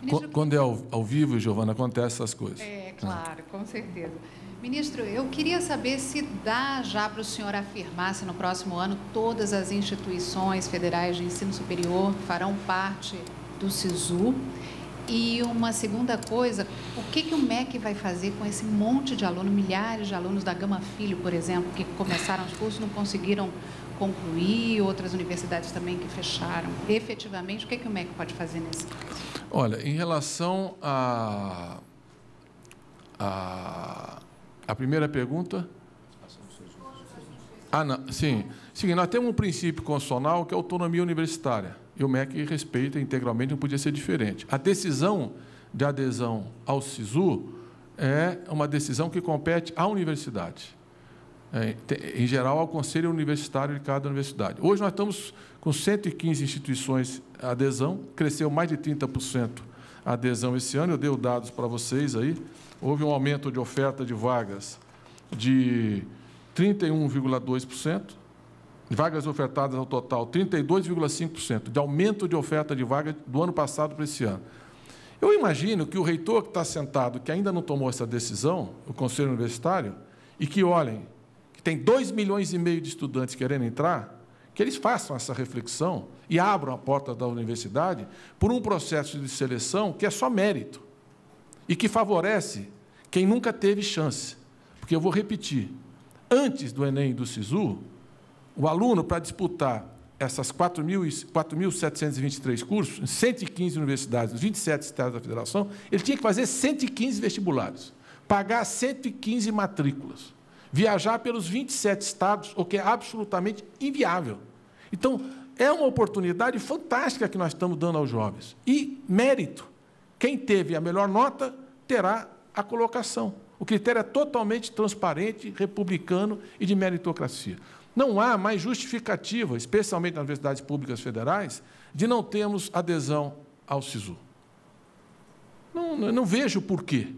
Ministro, quando é ao, ao vivo, Giovana, acontece essas coisas. É, claro, é. com certeza. Ministro, eu queria saber se dá já para o senhor afirmar se no próximo ano todas as instituições federais de ensino superior farão parte do SISU. E uma segunda coisa, o que, que o MEC vai fazer com esse monte de alunos, milhares de alunos da Gama Filho, por exemplo, que começaram os cursos não conseguiram concluir, outras universidades também que fecharam. Efetivamente, o que, que o MEC pode fazer nesse caso? Olha, em relação à a, a, a, primeira pergunta. Ah, não, sim. Sim, nós temos um princípio constitucional que é a autonomia universitária. E o MEC respeita integralmente, não podia ser diferente. A decisão de adesão ao SISU é uma decisão que compete à universidade. É, em geral, ao Conselho Universitário de cada universidade. Hoje nós estamos com 115 instituições adesão, cresceu mais de 30% a adesão esse ano, eu dei os dados para vocês aí. Houve um aumento de oferta de vagas de 31,2%, vagas ofertadas ao total 32,5%, de aumento de oferta de vagas do ano passado para esse ano. Eu imagino que o reitor que está sentado, que ainda não tomou essa decisão, o Conselho Universitário, e que olhem tem 2 milhões e meio de estudantes querendo entrar, que eles façam essa reflexão e abram a porta da universidade por um processo de seleção que é só mérito e que favorece quem nunca teve chance. Porque eu vou repetir, antes do Enem e do SISU, o aluno, para disputar essas 4.723 cursos, em 115 universidades, nos 27 estados da federação, ele tinha que fazer 115 vestibulares, pagar 115 matrículas viajar pelos 27 estados, o que é absolutamente inviável. Então, é uma oportunidade fantástica que nós estamos dando aos jovens. E mérito. Quem teve a melhor nota terá a colocação. O critério é totalmente transparente, republicano e de meritocracia. Não há mais justificativa, especialmente nas universidades públicas federais, de não termos adesão ao SISU. Não, não vejo porquê.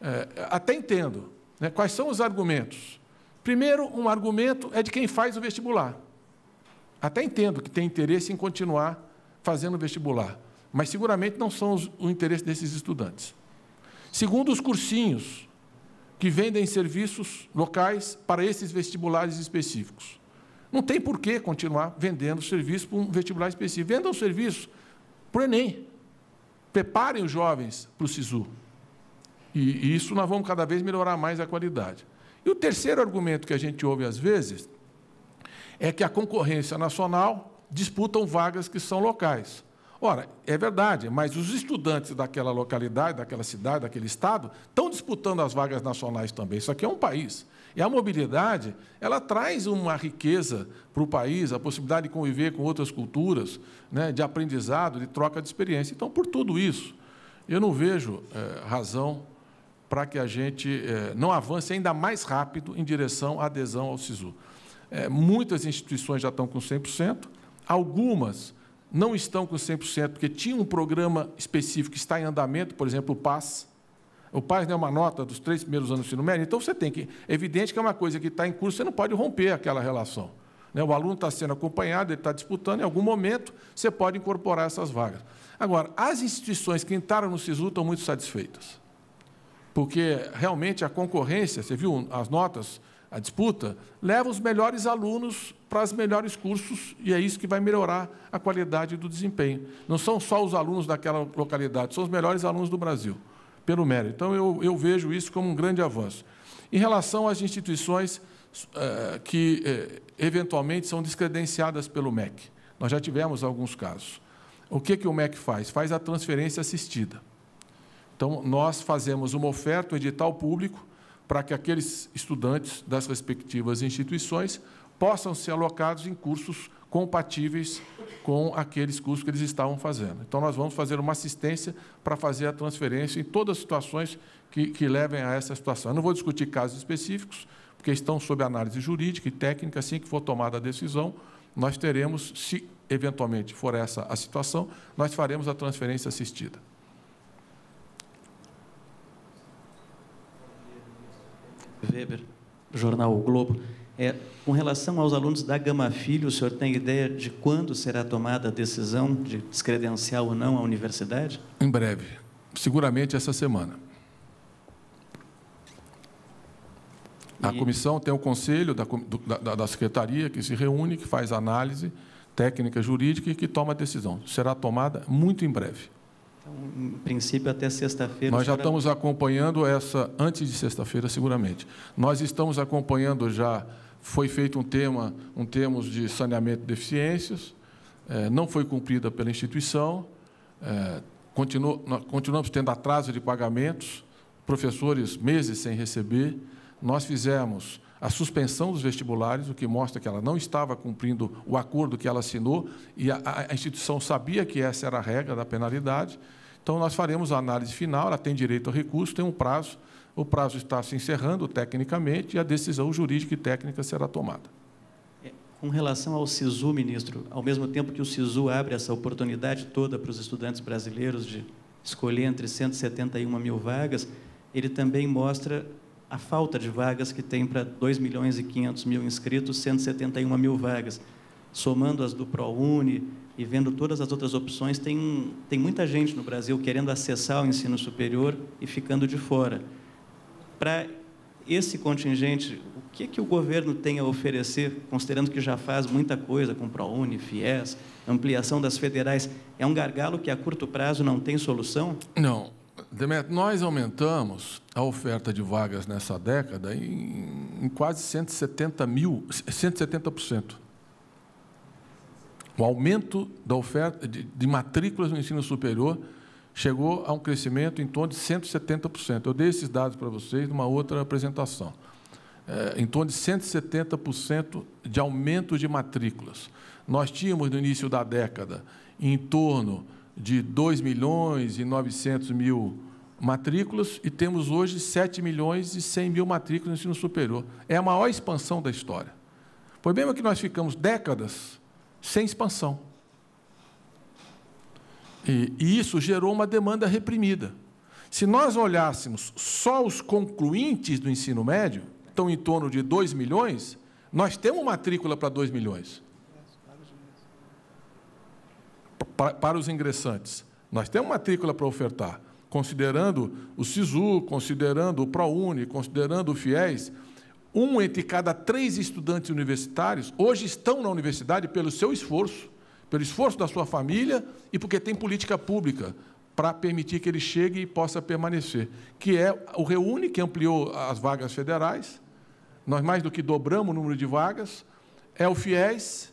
É, até entendo. Né? Quais são os argumentos? Primeiro, um argumento é de quem faz o vestibular. Até entendo que tem interesse em continuar fazendo o vestibular, mas seguramente não são os, o interesse desses estudantes. Segundo, os cursinhos que vendem serviços locais para esses vestibulares específicos. Não tem por que continuar vendendo serviço para um vestibular específico. Vendam serviço para o Enem. Preparem os jovens para o SISU. E, isso nós vamos cada vez melhorar mais a qualidade. E o terceiro argumento que a gente ouve às vezes é que a concorrência nacional disputam vagas que são locais. Ora, é verdade, mas os estudantes daquela localidade, daquela cidade, daquele estado, estão disputando as vagas nacionais também. Isso aqui é um país. E a mobilidade, ela traz uma riqueza para o país, a possibilidade de conviver com outras culturas, né, de aprendizado, de troca de experiência. Então, por tudo isso, eu não vejo é, razão para que a gente eh, não avance ainda mais rápido em direção à adesão ao SISU. Eh, muitas instituições já estão com 100%, algumas não estão com 100%, porque tinha um programa específico que está em andamento, por exemplo, o PAS. O PAS não é uma nota dos três primeiros anos do ensino médio, então você tem que. É evidente que é uma coisa que está em curso, você não pode romper aquela relação. Né? O aluno está sendo acompanhado, ele está disputando, em algum momento você pode incorporar essas vagas. Agora, as instituições que entraram no SISU estão muito satisfeitas porque realmente a concorrência, você viu as notas, a disputa, leva os melhores alunos para os melhores cursos e é isso que vai melhorar a qualidade do desempenho. Não são só os alunos daquela localidade, são os melhores alunos do Brasil, pelo mérito. Então, eu, eu vejo isso como um grande avanço. Em relação às instituições eh, que, eh, eventualmente, são descredenciadas pelo MEC, nós já tivemos alguns casos. O que, que o MEC faz? Faz a transferência assistida. Então, nós fazemos uma oferta, um edital público, para que aqueles estudantes das respectivas instituições possam ser alocados em cursos compatíveis com aqueles cursos que eles estavam fazendo. Então, nós vamos fazer uma assistência para fazer a transferência em todas as situações que, que levem a essa situação. Eu não vou discutir casos específicos, porque estão sob análise jurídica e técnica. Assim que for tomada a decisão, nós teremos, se eventualmente for essa a situação, nós faremos a transferência assistida. Weber, jornal O Globo. É, com relação aos alunos da Gama Filho, o senhor tem ideia de quando será tomada a decisão de descredenciar ou não a universidade? Em breve, seguramente essa semana. A comissão tem o conselho da, da, da, secretaria que se reúne, que faz análise técnica, jurídica e que toma a decisão. Será tomada muito em breve em princípio até sexta-feira. Nós já estamos acompanhando essa antes de sexta-feira, seguramente. Nós estamos acompanhando já. Foi feito um tema, um termos de saneamento de deficiências, é, não foi cumprida pela instituição. É, continuamos tendo atraso de pagamentos, professores meses sem receber. Nós fizemos a suspensão dos vestibulares, o que mostra que ela não estava cumprindo o acordo que ela assinou, e a, a instituição sabia que essa era a regra da penalidade, então, nós faremos a análise final, ela tem direito ao recurso, tem um prazo, o prazo está se encerrando tecnicamente e a decisão jurídica e técnica será tomada. É, com relação ao SISU, ministro, ao mesmo tempo que o SISU abre essa oportunidade toda para os estudantes brasileiros de escolher entre 171 mil vagas, ele também mostra a falta de vagas que tem para 2 milhões e 500 mil inscritos, 171 mil vagas. Somando as do ProUni, e vendo todas as outras opções, tem, tem muita gente no Brasil querendo acessar o ensino superior e ficando de fora. Para esse contingente, o que, que o governo tem a oferecer, considerando que já faz muita coisa com ProUni, FIES, ampliação das federais? É um gargalo que a curto prazo não tem solução? Não. Demet, nós aumentamos a oferta de vagas nessa década em, em quase 170 mil, 170%. O aumento da oferta de, de matrículas no ensino superior chegou a um crescimento em torno de 170%. Eu dei esses dados para vocês numa outra apresentação. É, em torno de 170% de aumento de matrículas. Nós tínhamos, no início da década, em torno de 2 milhões e 900 mil matrículas e temos hoje 7 milhões e 100 mil matrículas no ensino superior. É a maior expansão da história. O problema é que nós ficamos décadas sem expansão. E, e isso gerou uma demanda reprimida. Se nós olhássemos só os concluintes do ensino médio, estão em torno de 2 milhões, nós temos matrícula para 2 milhões. Para, para os ingressantes. Nós temos matrícula para ofertar, considerando o SISU, considerando o ProUni, considerando o FIES, um entre cada três estudantes universitários hoje estão na universidade pelo seu esforço, pelo esforço da sua família e porque tem política pública para permitir que ele chegue e possa permanecer, que é o Reúne, que ampliou as vagas federais, nós mais do que dobramos o número de vagas, é o FIES,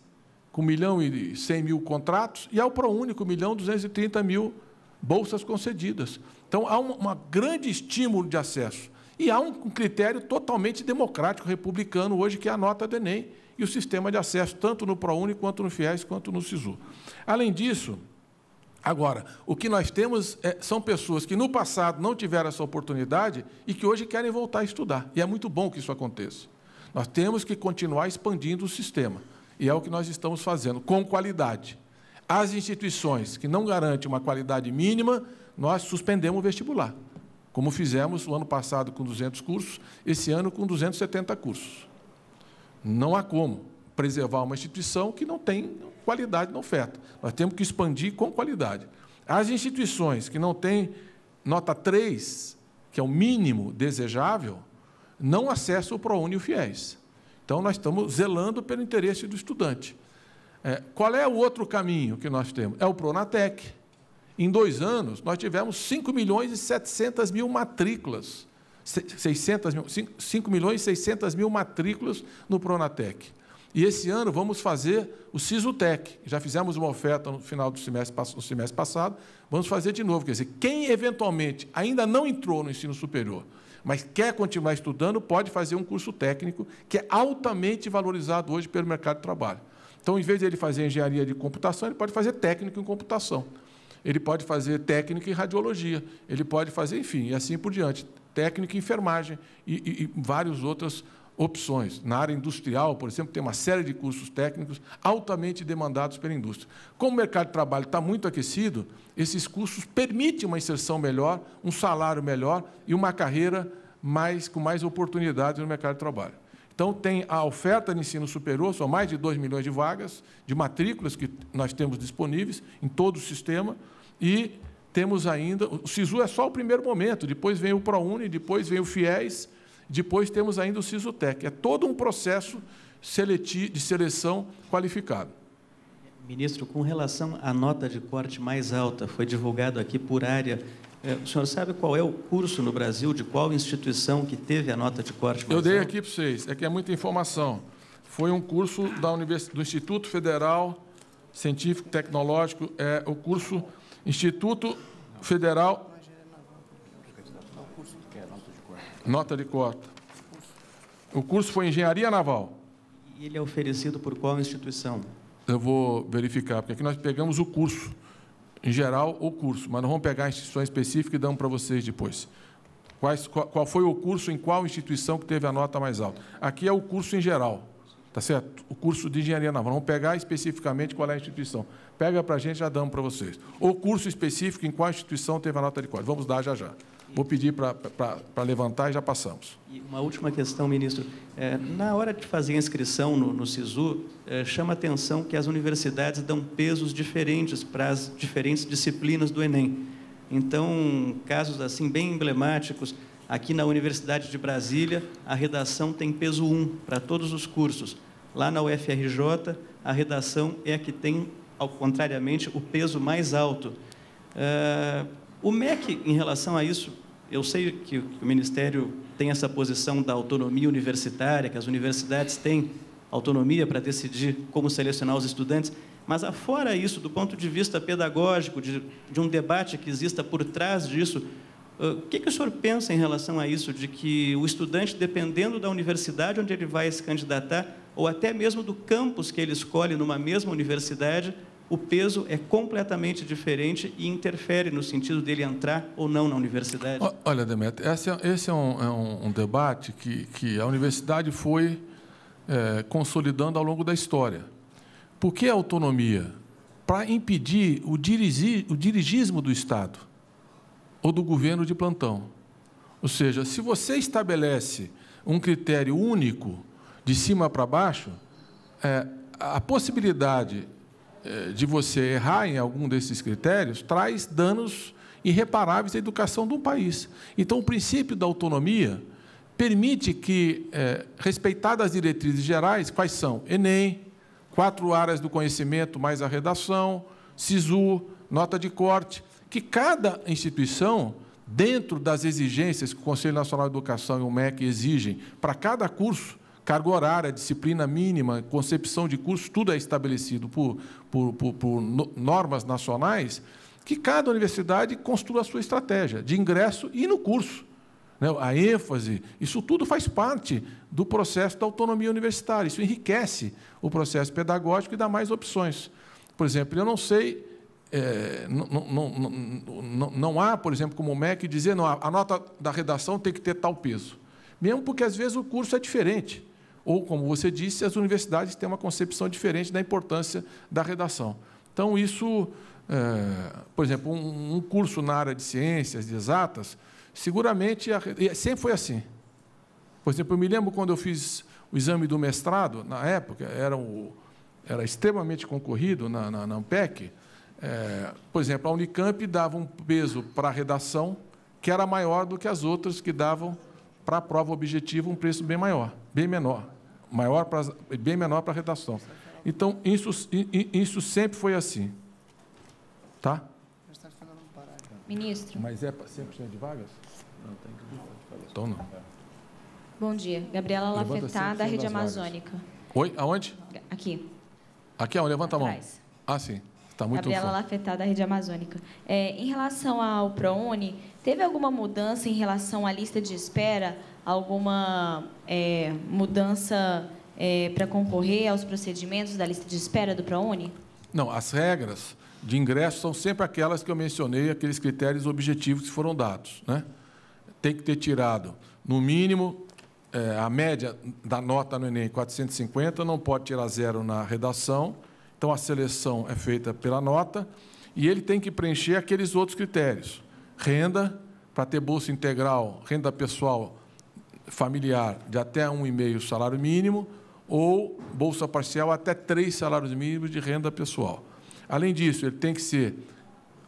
com 1 milhão e 100 mil contratos, e é o ProUni, com 1 milhão e 230 mil bolsas concedidas. Então, há um grande estímulo de acesso. E há um critério totalmente democrático republicano hoje, que é a nota do Enem e o sistema de acesso, tanto no ProUni, quanto no FIES, quanto no SISU. Além disso, agora, o que nós temos é, são pessoas que no passado não tiveram essa oportunidade e que hoje querem voltar a estudar. E é muito bom que isso aconteça. Nós temos que continuar expandindo o sistema. E é o que nós estamos fazendo, com qualidade. As instituições que não garantem uma qualidade mínima, nós suspendemos o vestibular como fizemos o ano passado com 200 cursos, esse ano com 270 cursos. Não há como preservar uma instituição que não tem qualidade na oferta. Nós temos que expandir com qualidade. As instituições que não têm nota 3, que é o mínimo desejável, não acessam o ProUni e o FIES. Então, nós estamos zelando pelo interesse do estudante. É, qual é o outro caminho que nós temos? É o Pronatec, em dois anos, nós tivemos 5 milhões e 700 mil matrículas. 600 mil, 5, 5 milhões e 600 mil matrículas no Pronatec. E esse ano vamos fazer o SISUTEC. Já fizemos uma oferta no final do semestre, do semestre passado, vamos fazer de novo. Quer dizer, quem eventualmente ainda não entrou no ensino superior, mas quer continuar estudando, pode fazer um curso técnico que é altamente valorizado hoje pelo mercado de trabalho. Então, em vez de ele fazer engenharia de computação, ele pode fazer técnico em computação ele pode fazer técnica em radiologia, ele pode fazer, enfim, e assim por diante, técnica em enfermagem e, e, e várias outras opções. Na área industrial, por exemplo, tem uma série de cursos técnicos altamente demandados pela indústria. Como o mercado de trabalho está muito aquecido, esses cursos permitem uma inserção melhor, um salário melhor e uma carreira mais, com mais oportunidades no mercado de trabalho. Então, tem a oferta de ensino superior, são mais de 2 milhões de vagas, de matrículas que nós temos disponíveis em todo o sistema, e temos ainda, o SISU é só o primeiro momento, depois vem o ProUni, depois vem o FIES, depois temos ainda o SISUTEC. É todo um processo de seleção qualificado. Ministro, com relação à nota de corte mais alta, foi divulgado aqui por área. Eh, o senhor sabe qual é o curso no Brasil, de qual instituição que teve a nota de corte mais alta? Eu dei alta? aqui para vocês, é que é muita informação. Foi um curso da Univers... do Instituto Federal Científico Tecnológico, é o curso Instituto Federal. Nota de corte. O curso foi Engenharia Naval. E ele é oferecido por qual instituição? Eu vou verificar, porque aqui nós pegamos o curso, em geral, o curso, mas não vamos pegar a instituição específica e damos para vocês depois. Quais, qual, qual foi o curso em qual instituição que teve a nota mais alta? Aqui é o curso em geral. Tá certo? O curso de engenharia naval. Vamos pegar especificamente qual é a instituição. Pega para a gente, já damos para vocês. O curso específico em qual instituição teve a nota de código. Vamos dar já já. Vou pedir para levantar e já passamos. E uma última questão, ministro. É, na hora de fazer a inscrição no, no SISU, é, chama atenção que as universidades dão pesos diferentes para as diferentes disciplinas do Enem. Então, casos assim bem emblemáticos, aqui na Universidade de Brasília, a redação tem peso 1 para todos os cursos. Lá na UFRJ, a redação é a que tem, ao contrariamente, o peso mais alto. Uh, o MEC, em relação a isso, eu sei que, o Ministério tem essa posição da autonomia universitária, que as universidades têm autonomia para decidir como selecionar os estudantes, mas, afora isso, do ponto de vista pedagógico, de, de um debate que exista por trás disso, eh, o que, que, o senhor pensa em relação a isso, de que o estudante, dependendo da universidade onde ele vai se candidatar, ou até mesmo do campus que ele escolhe numa mesma universidade, o peso é completamente diferente e interfere no sentido dele entrar ou não na universidade. Olha, Demetrio, é, esse é, um, é um, um debate que, que, a universidade foi é, consolidando ao longo da história. Por que a autonomia? Para impedir o, dirigi, o dirigismo do Estado ou do governo de plantão. Ou seja, se você estabelece um critério único de cima para baixo, é, a possibilidade é, de você errar em algum desses critérios traz danos irreparáveis à educação de um país. Então, o princípio da autonomia permite que, é, respeitadas as diretrizes gerais, quais são? Enem, quatro áreas do conhecimento mais a redação, SISU, nota de corte, que cada instituição, dentro das exigências que o Conselho Nacional de Educação e o MEC exigem para cada curso, carga horária, disciplina mínima, concepção de curso, tudo é estabelecido por, por, por, por normas nacionais, que cada universidade construa a sua estratégia de ingresso e no curso. Né? A ênfase, isso tudo faz parte do processo da autonomia universitária, isso enriquece o processo pedagógico e dá mais opções. Por exemplo, eu não sei, é, não, não, não, há, por exemplo, como o MEC dizer, não, a nota da redação tem que ter tal peso. Mesmo porque, às vezes, o curso é diferente ou, como você disse, as universidades têm uma concepção diferente da importância da redação. Então, isso, é, por exemplo, um, um, curso na área de ciências de exatas, seguramente, a, sempre foi assim. Por exemplo, eu me lembro quando eu fiz o exame do mestrado, na época, era, o, era extremamente concorrido na, na, na É, por exemplo, a Unicamp dava um peso para a redação que era maior do que as outras que davam para a prova objetiva um preço bem maior, bem menor maior pra, bem menor para a redação. Então, isso, isso sempre foi assim. Tá? Ministro. Mas é 100% de vagas? Não, tem que vagas. Então não. Bom dia. Gabriela Lafetá, da Rede Amazônica. Oi? Aonde? Aqui. Aqui, ó, levanta Atrás. a mão. Ah, sim. Está muito Gabriela Lafetá, da Rede Amazônica. É, em relação ao ProUni, teve alguma mudança em relação à lista de espera alguma é, mudança é, para concorrer aos procedimentos da lista de espera do ProUni? Não, as regras de ingresso são sempre aquelas que eu mencionei, aqueles critérios objetivos que foram dados. Né? Tem que ter tirado, no mínimo, é, a média da nota no Enem 450, não pode tirar zero na redação, então a seleção é feita pela nota, e ele tem que preencher aqueles outros critérios. Renda, para ter bolsa integral, renda pessoal familiar de até um e meio salário mínimo ou bolsa parcial até três salários mínimos de renda pessoal. Além disso, ele tem que ser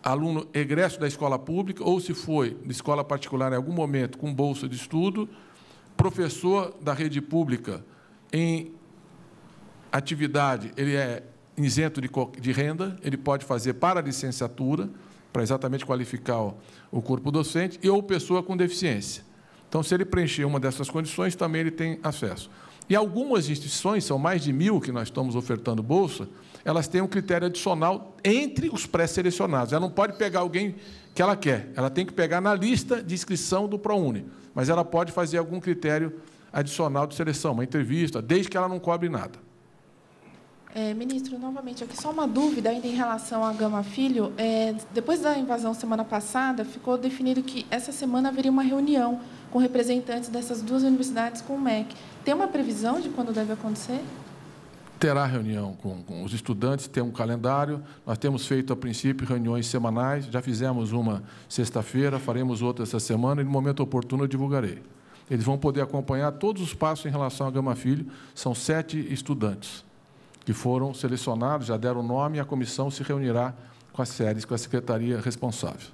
aluno egresso da escola pública ou, se foi de escola particular em algum momento, com bolsa de estudo, professor da rede pública em atividade, ele é isento de, renda, ele pode fazer para licenciatura, para exatamente qualificar o, o corpo docente, e ou pessoa com deficiência. Então, se ele preencher uma dessas condições, também ele tem acesso. E algumas instituições, são mais de mil que nós estamos ofertando bolsa, elas têm um critério adicional entre os pré-selecionados. Ela não pode pegar alguém que ela quer, ela tem que pegar na lista de inscrição do ProUni, mas ela pode fazer algum critério adicional de seleção, uma entrevista, desde que ela não cobre nada. É, ministro, novamente, aqui só uma dúvida ainda em relação à Gama Filho. É, depois da invasão semana passada, ficou definido que essa semana haveria uma reunião com representantes dessas duas universidades com o MEC. Tem uma previsão de quando deve acontecer? Terá reunião com, com os estudantes, tem um calendário. Nós temos feito, a princípio, reuniões semanais. Já fizemos uma sexta-feira, faremos outra essa semana e, no momento oportuno, eu divulgarei. Eles vão poder acompanhar todos os passos em relação à Gama Filho. São sete estudantes que foram selecionados, já deram o nome e a comissão se reunirá com as séries, com a secretaria responsável.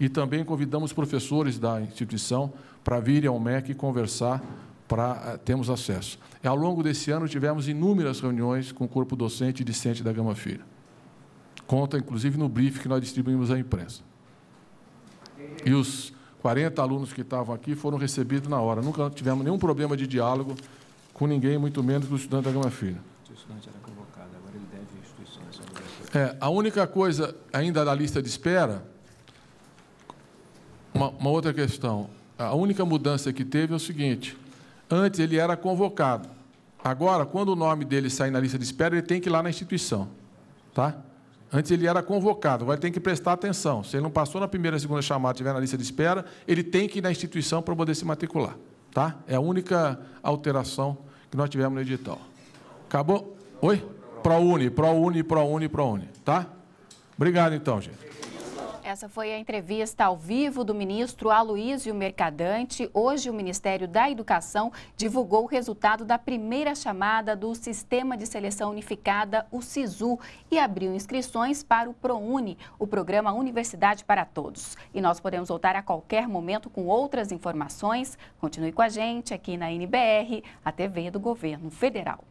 E também convidamos professores da instituição para virem ao MEC e conversar para eh, termos acesso. E, ao longo desse ano, tivemos inúmeras reuniões com o corpo docente e discente da Gama Filho. Conta, inclusive, no brief que nós distribuímos à imprensa. E os 40 alunos que estavam aqui foram recebidos na hora. Nunca tivemos nenhum problema de diálogo com ninguém, muito menos com o estudante da Gama Filho. O estudante era convocado, agora ele deve instituições. É, é, a única coisa ainda da lista de espera uma, uma outra questão. A única mudança que teve é o seguinte: antes ele era convocado. Agora, quando o nome dele sai na lista de espera, ele tem que ir lá na instituição. Tá? Antes ele era convocado, vai ter que prestar atenção. Se ele não passou na primeira e segunda chamada, e tiver na lista de espera, ele tem que ir na instituição para poder se matricular. Tá? É a única alteração que nós tivemos no edital. Acabou? Oi? ProUni, ProUni, ProUni, ProUni, tá? Obrigado então, gente. Essa foi a entrevista ao vivo do ministro Aloísio Mercadante. Hoje, o Ministério da Educação divulgou o resultado da primeira chamada do Sistema de Seleção Unificada, o SISU, e abriu inscrições para o ProUni, o programa Universidade para Todos. E nós podemos voltar a qualquer momento com outras informações. Continue com a gente aqui na NBR, a TV do Governo Federal.